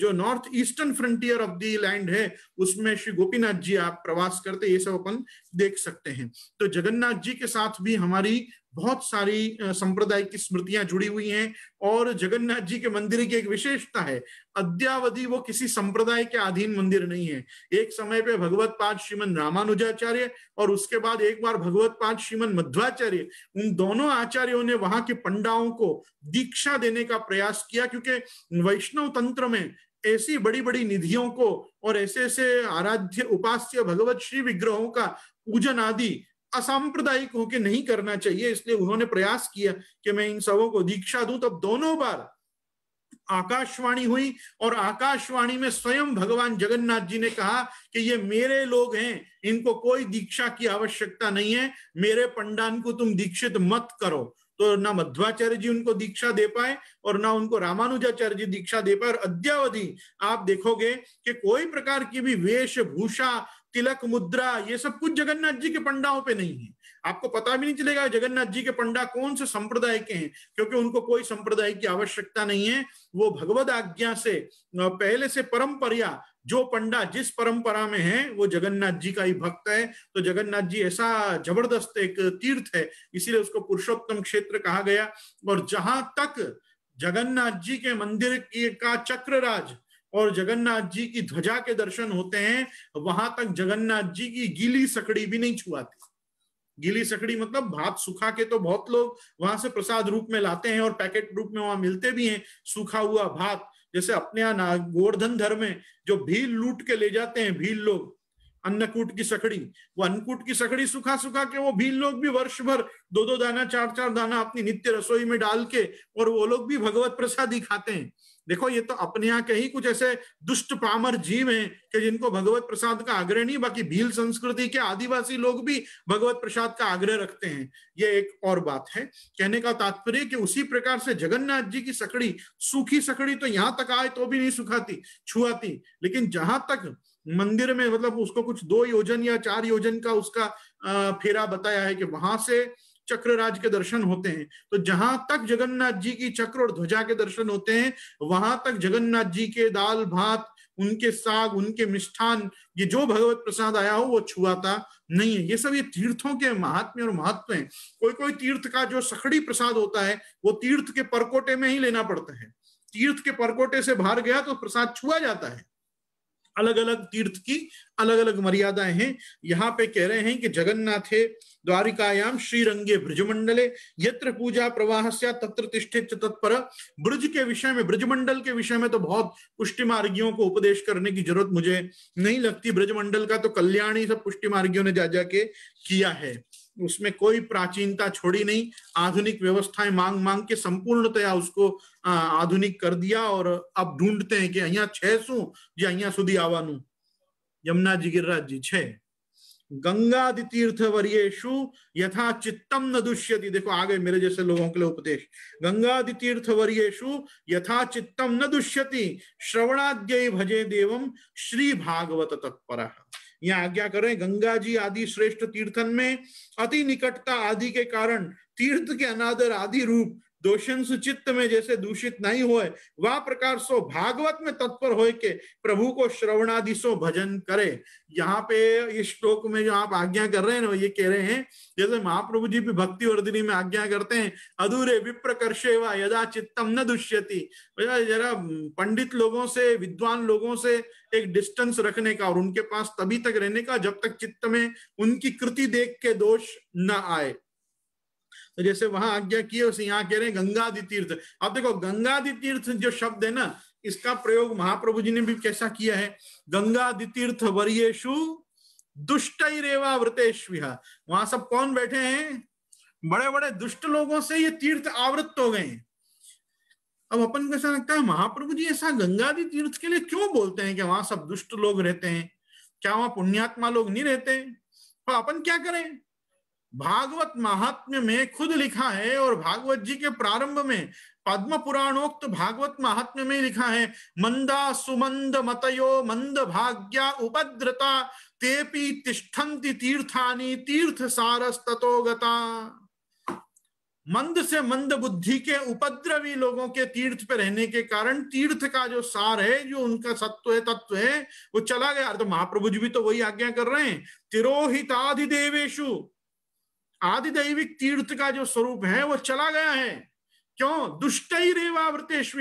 जो north eastern frontier of the land है उसमें श्री गोपीनाथ जी आप प्रवास करते ये सब अपन देख सकते हैं तो जगन्नाथ जी के साथ भी हमारी बहुत सारी संप्रदाय की स्मृतियां जुड़ी हुई हैं और जगन्नाथ जी के मंदिर की एक विशेषता है अद्यावधि वो किसी संप्रदाय के अधीन मंदिर नहीं है एक समय पे भगवत पाठ श्रीमन रामानुजाचार्य और उसके बाद एक बार भगवत पाठ श्रीमन मध्वाचार्य उन दोनों आचार्यों ने वहां के पंडाओं को दीक्षा देने का प्रयास किया क्योंकि वैष्णव तंत्र में ऐसी बड़ी बड़ी निधियों को और ऐसे ऐसे आराध्य उपास्य भगवत श्री विग्रहों का पूजन आदि असांप्रदायिक होकर नहीं करना चाहिए इसलिए उन्होंने प्रयास किया कि मैं इन सबों को दीक्षा दूं तब दोनों बार आकाशवाणी हुई और आकाशवाणी में स्वयं भगवान जगन्नाथ जी ने कहा कि ये मेरे लोग हैं इनको कोई दीक्षा की आवश्यकता नहीं है मेरे पंडान को तुम दीक्षित मत करो तो ना मध्वाचार्य जी उनको दीक्षा दे पाए और ना उनको रामानुजाचार्य जी दीक्षा दे पाए और अद्यावधि आप देखोगे कि कोई प्रकार की भी वेशभूषा तिलक मुद्रा ये सब कुछ जगन्नाथ जी के पंडाओं पे नहीं है आपको पता भी नहीं चलेगा जगन्नाथ जी के पंडा कौन से संप्रदाय के हैं क्योंकि उनको कोई संप्रदाय की आवश्यकता नहीं है वो भगवत आज्ञा से पहले से परंपरिया जो पंडा जिस परंपरा में है वो जगन्नाथ जी का ही भक्त है तो जगन्नाथ जी ऐसा जबरदस्त एक तीर्थ है इसीलिए उसको पुरुषोत्तम क्षेत्र कहा गया और जहां तक जगन्नाथ जी के मंदिर का चक्रराज और जगन्नाथ जी की ध्वजा के दर्शन होते हैं वहां तक जगन्नाथ जी की गीली सकड़ी भी नहीं छुआती गीली सकड़ी मतलब भात सूखा के तो बहुत लोग वहां से प्रसाद रूप में लाते हैं और पैकेट रूप में वहां मिलते भी हैं सूखा हुआ भात जैसे अपने यहाँ गोवर्धन धर्म में जो भील लूट के ले जाते हैं भील लोग अन्नकूट की सकड़ी वो अन्नकूट की सकड़ी सुखा सुखा के वो भील लोग भी वर्ष भर दो दो दाना चार चार दाना अपनी नित्य रसोई में डाल के और वो लोग भी भगवत प्रसाद ही खाते हैं देखो ये तो अपने यहाँ के ही कुछ ऐसे दुष्ट पामर जीव हैं कि जिनको भगवत प्रसाद का आग्रह नहीं बाकी भील संस्कृति के आदिवासी लोग भी भगवत प्रसाद का आग्रह रखते हैं ये एक और बात है कहने का तात्पर्य कि उसी प्रकार से जगन्नाथ जी की सकड़ी सूखी सकड़ी तो यहाँ तक आए तो भी नहीं सुखाती छुआती लेकिन जहां तक मंदिर में मतलब उसको कुछ दो योजन या चार योजन का उसका फेरा बताया है कि वहां से चक्रराज के दर्शन होते हैं तो जहां तक जगन्नाथ जी की चक्र और ध्वजा के दर्शन होते हैं वहां तक जगन्नाथ जी के दाल भात उनके साग उनके मिष्ठान ये जो भगवत प्रसाद आया हो वो छुआता नहीं है ये सब ये तीर्थों के महात्म्य और महत्व है कोई कोई तीर्थ का जो सखड़ी प्रसाद होता है वो तीर्थ के परकोटे में ही लेना पड़ता है तीर्थ के परकोटे से बाहर गया तो प्रसाद छुआ जाता है अलग अलग तीर्थ की अलग अलग मर्यादाएं हैं यहाँ पे कह रहे हैं कि जगन्नाथ है द्वारिकायाम श्रीरंगे ब्रजमंडले यत्र पूजा प्रवाह तत्र तिष्ठे तत्पर ब्रज के विषय में ब्रजमंडल के विषय में तो बहुत पुष्टि मार्गियों को उपदेश करने की जरूरत मुझे नहीं लगती ब्रजमंडल का तो कल्याण ही सब पुष्टि मार्गियों ने जा जाके किया है उसमें कोई प्राचीनता छोड़ी नहीं आधुनिक व्यवस्थाएं मांग मांग के संपूर्णतया उसको आधुनिक कर दिया और अब ढूंढते हैं कि अहिया छह सू या सुधी आवानू यमुना जी गिरिराज जी छह गंगादि तीर्थ वरियेशु यथा चित्तम न दुष्यति देखो आगे मेरे जैसे लोगों के लिए उपदेश गंगादि तीर्थ वरियेशु यथा चित्तम न दुष्यति श्रवणाद्य भजे देवम श्री भागवत तत्पर यहाँ आज्ञा करें गंगा जी आदि श्रेष्ठ तीर्थन में अति निकटता आदि के कारण तीर्थ के अनादर आदि रूप दोषण सुचित्त में जैसे दूषित नहीं होए वह प्रकार सो भागवत में तत्पर हो के प्रभु को श्रवणादि सो भजन करे यहाँ पे इस श्लोक में जो आप आज्ञा कर रहे हैं ना ये कह रहे हैं जैसे महाप्रभु जी भी भक्ति वर्धिनी में आज्ञा करते हैं अधूरे विप्रकर्षे व यदा चित्तम न दुष्यति जरा पंडित लोगों से विद्वान लोगों से एक डिस्टेंस रखने का और उनके पास तभी तक रहने का जब तक चित्त में उनकी कृति देख के दोष न आए तो जैसे वहां आज्ञा की है उसे यहाँ कह रहे हैं गंगादि तीर्थ अब देखो गंगादि तीर्थ जो शब्द है ना इसका प्रयोग महाप्रभु जी ने भी कैसा किया है गंगादि तीर्थ वरियु दुष्ट रेवा वृतेश वहां सब कौन बैठे हैं बड़े बड़े दुष्ट लोगों से ये तीर्थ आवृत्त हो गए अब अपन कैसा लगता है महाप्रभु जी ऐसा गंगादि तीर्थ के लिए क्यों बोलते हैं कि वहां सब दुष्ट लोग रहते हैं क्या वहां पुण्यात्मा लोग नहीं रहते हैं तो अपन क्या करें भागवत महात्म्य में खुद लिखा है और भागवत जी के प्रारंभ में पद्म पुराणोक्त भागवत महात्म्य में लिखा है मंदा सुमंद मतयो मंद भाग्या उपद्रता तेपी तिष्ठन्ति तीर्थानी तीर्थ सारस्तोगता मंद से मंद बुद्धि के उपद्रवी लोगों के तीर्थ पर रहने के कारण तीर्थ का जो सार है जो उनका सत्व है तत्व है वो चला गया तो महाप्रभु जी भी तो वही आज्ञा कर रहे हैं तिरोहिताधिदेवेशु आदिदैविक तीर्थ का जो स्वरूप है वो चला गया है क्यों दुष्ट ही रेवावृतेश्व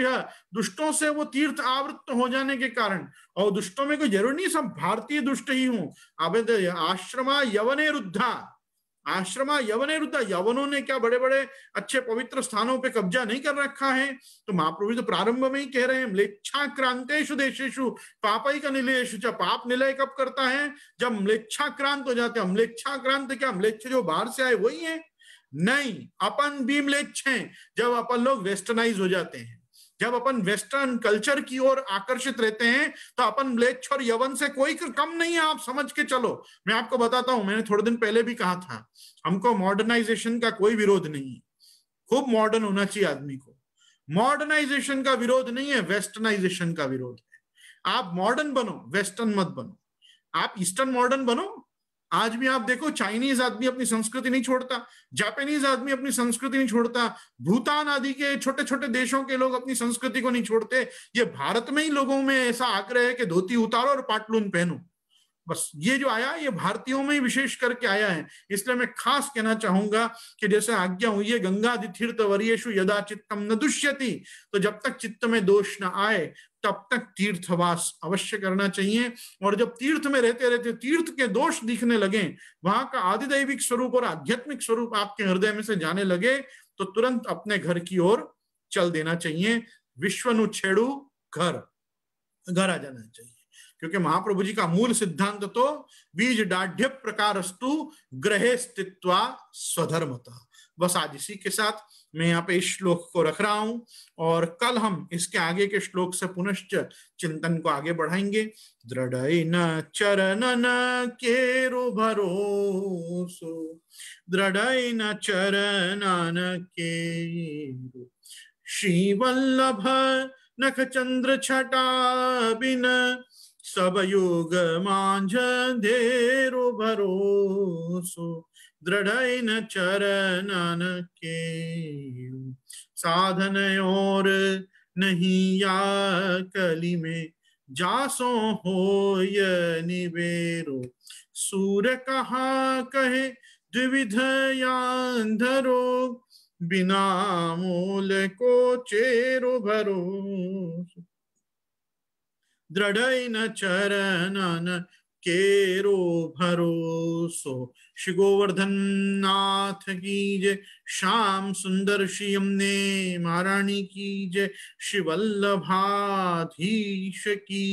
दुष्टों से वो तीर्थ आवृत्त हो जाने के कारण और दुष्टों में कोई जरूर नहीं सब भारतीय दुष्ट ही हूं आश्रमा यवने रुद्धा आश्रमा यवन रुद्धा यवनों ने क्या बड़े बड़े अच्छे पवित्र स्थानों पे कब्जा नहीं कर रखा है तो महाप्रभु तो प्रारंभ में ही कह रहे हैं म्लेच्छा क्रांतेशु देशेशु पापाई का निलयेशु जब पाप निलय कब करता है जब म्लेच्छा क्रांत हो जाते हैं म्लेच्छा क्रांत क्या म्लेच्छ जो बाहर से आए वही है नहीं अपन भी म्लेच्छ हैं जब अपन लोग वेस्टर्नाइज हो जाते हैं जब अपन वेस्टर्न कल्चर की ओर आकर्षित रहते हैं तो अपन म्लेच्छ और यवन से कोई कम नहीं है आप समझ के चलो मैं आपको बताता हूं मैंने थोड़े दिन पहले भी कहा था हमको मॉडर्नाइजेशन का कोई विरोध नहीं है खूब मॉडर्न होना चाहिए आदमी को मॉडर्नाइजेशन का विरोध नहीं है वेस्टर्नाइजेशन का विरोध है आप मॉडर्न बनो वेस्टर्न मत बनो आप ईस्टर्न मॉडर्न बनो आज भी आप देखो चाइनीज आदमी अपनी संस्कृति नहीं छोड़ता जापानीज आदमी अपनी संस्कृति नहीं छोड़ता भूटान आदि के छोटे छोटे देशों के लोग अपनी संस्कृति को नहीं छोड़ते ये भारत में ही लोगों में ऐसा आग्रह है कि धोती उतारो और पाटलून पहनो बस ये जो आया ये भारतीयों में ही विशेष करके आया है इसलिए मैं खास कहना चाहूंगा कि जैसे आज्ञा हुई है गंगा तीर्थ वरियेशु यदा चित्तम न दुष्यति तो जब तक चित्त में दोष न आए तब तक तीर्थवास अवश्य करना चाहिए और जब तीर्थ में रहते रहते तीर्थ के दोष दिखने लगे वहां का आदिदैविक स्वरूप और आध्यात्मिक स्वरूप आपके हृदय में से जाने लगे तो तुरंत अपने घर की ओर चल देना चाहिए विश्वनु छेड़ू घर घर आ जाना चाहिए क्योंकि महाप्रभु जी का मूल सिद्धांत तो बीज डाढ़ प्रकार स्तु ग्रहे स्थित्वा स्वधर्मता बस आज इसी के साथ मैं यहाँ पे इस श्लोक को रख रहा हूं और कल हम इसके आगे के श्लोक से पुनश्च चिंतन को आगे बढ़ाएंगे दृढ़ न चरण न केरो भरोसो दृढ़ न चरण न के श्री वल्लभ नख चंद्र छटा बिन सब योग मांझ धेरो भरोसो दृढ़ चरण के साधन और नहीं या कली में जासो हो य निबेरो सूर्य कहा कहे द्विविध धरो बिना मूल को चेरो भरो दृढ़ न चरण केरो भरोसो श्री गोवर्धन नाथ की जय श्याम सुंदर श्री हमने महाराणी की जय श्री वल्लभाधीश की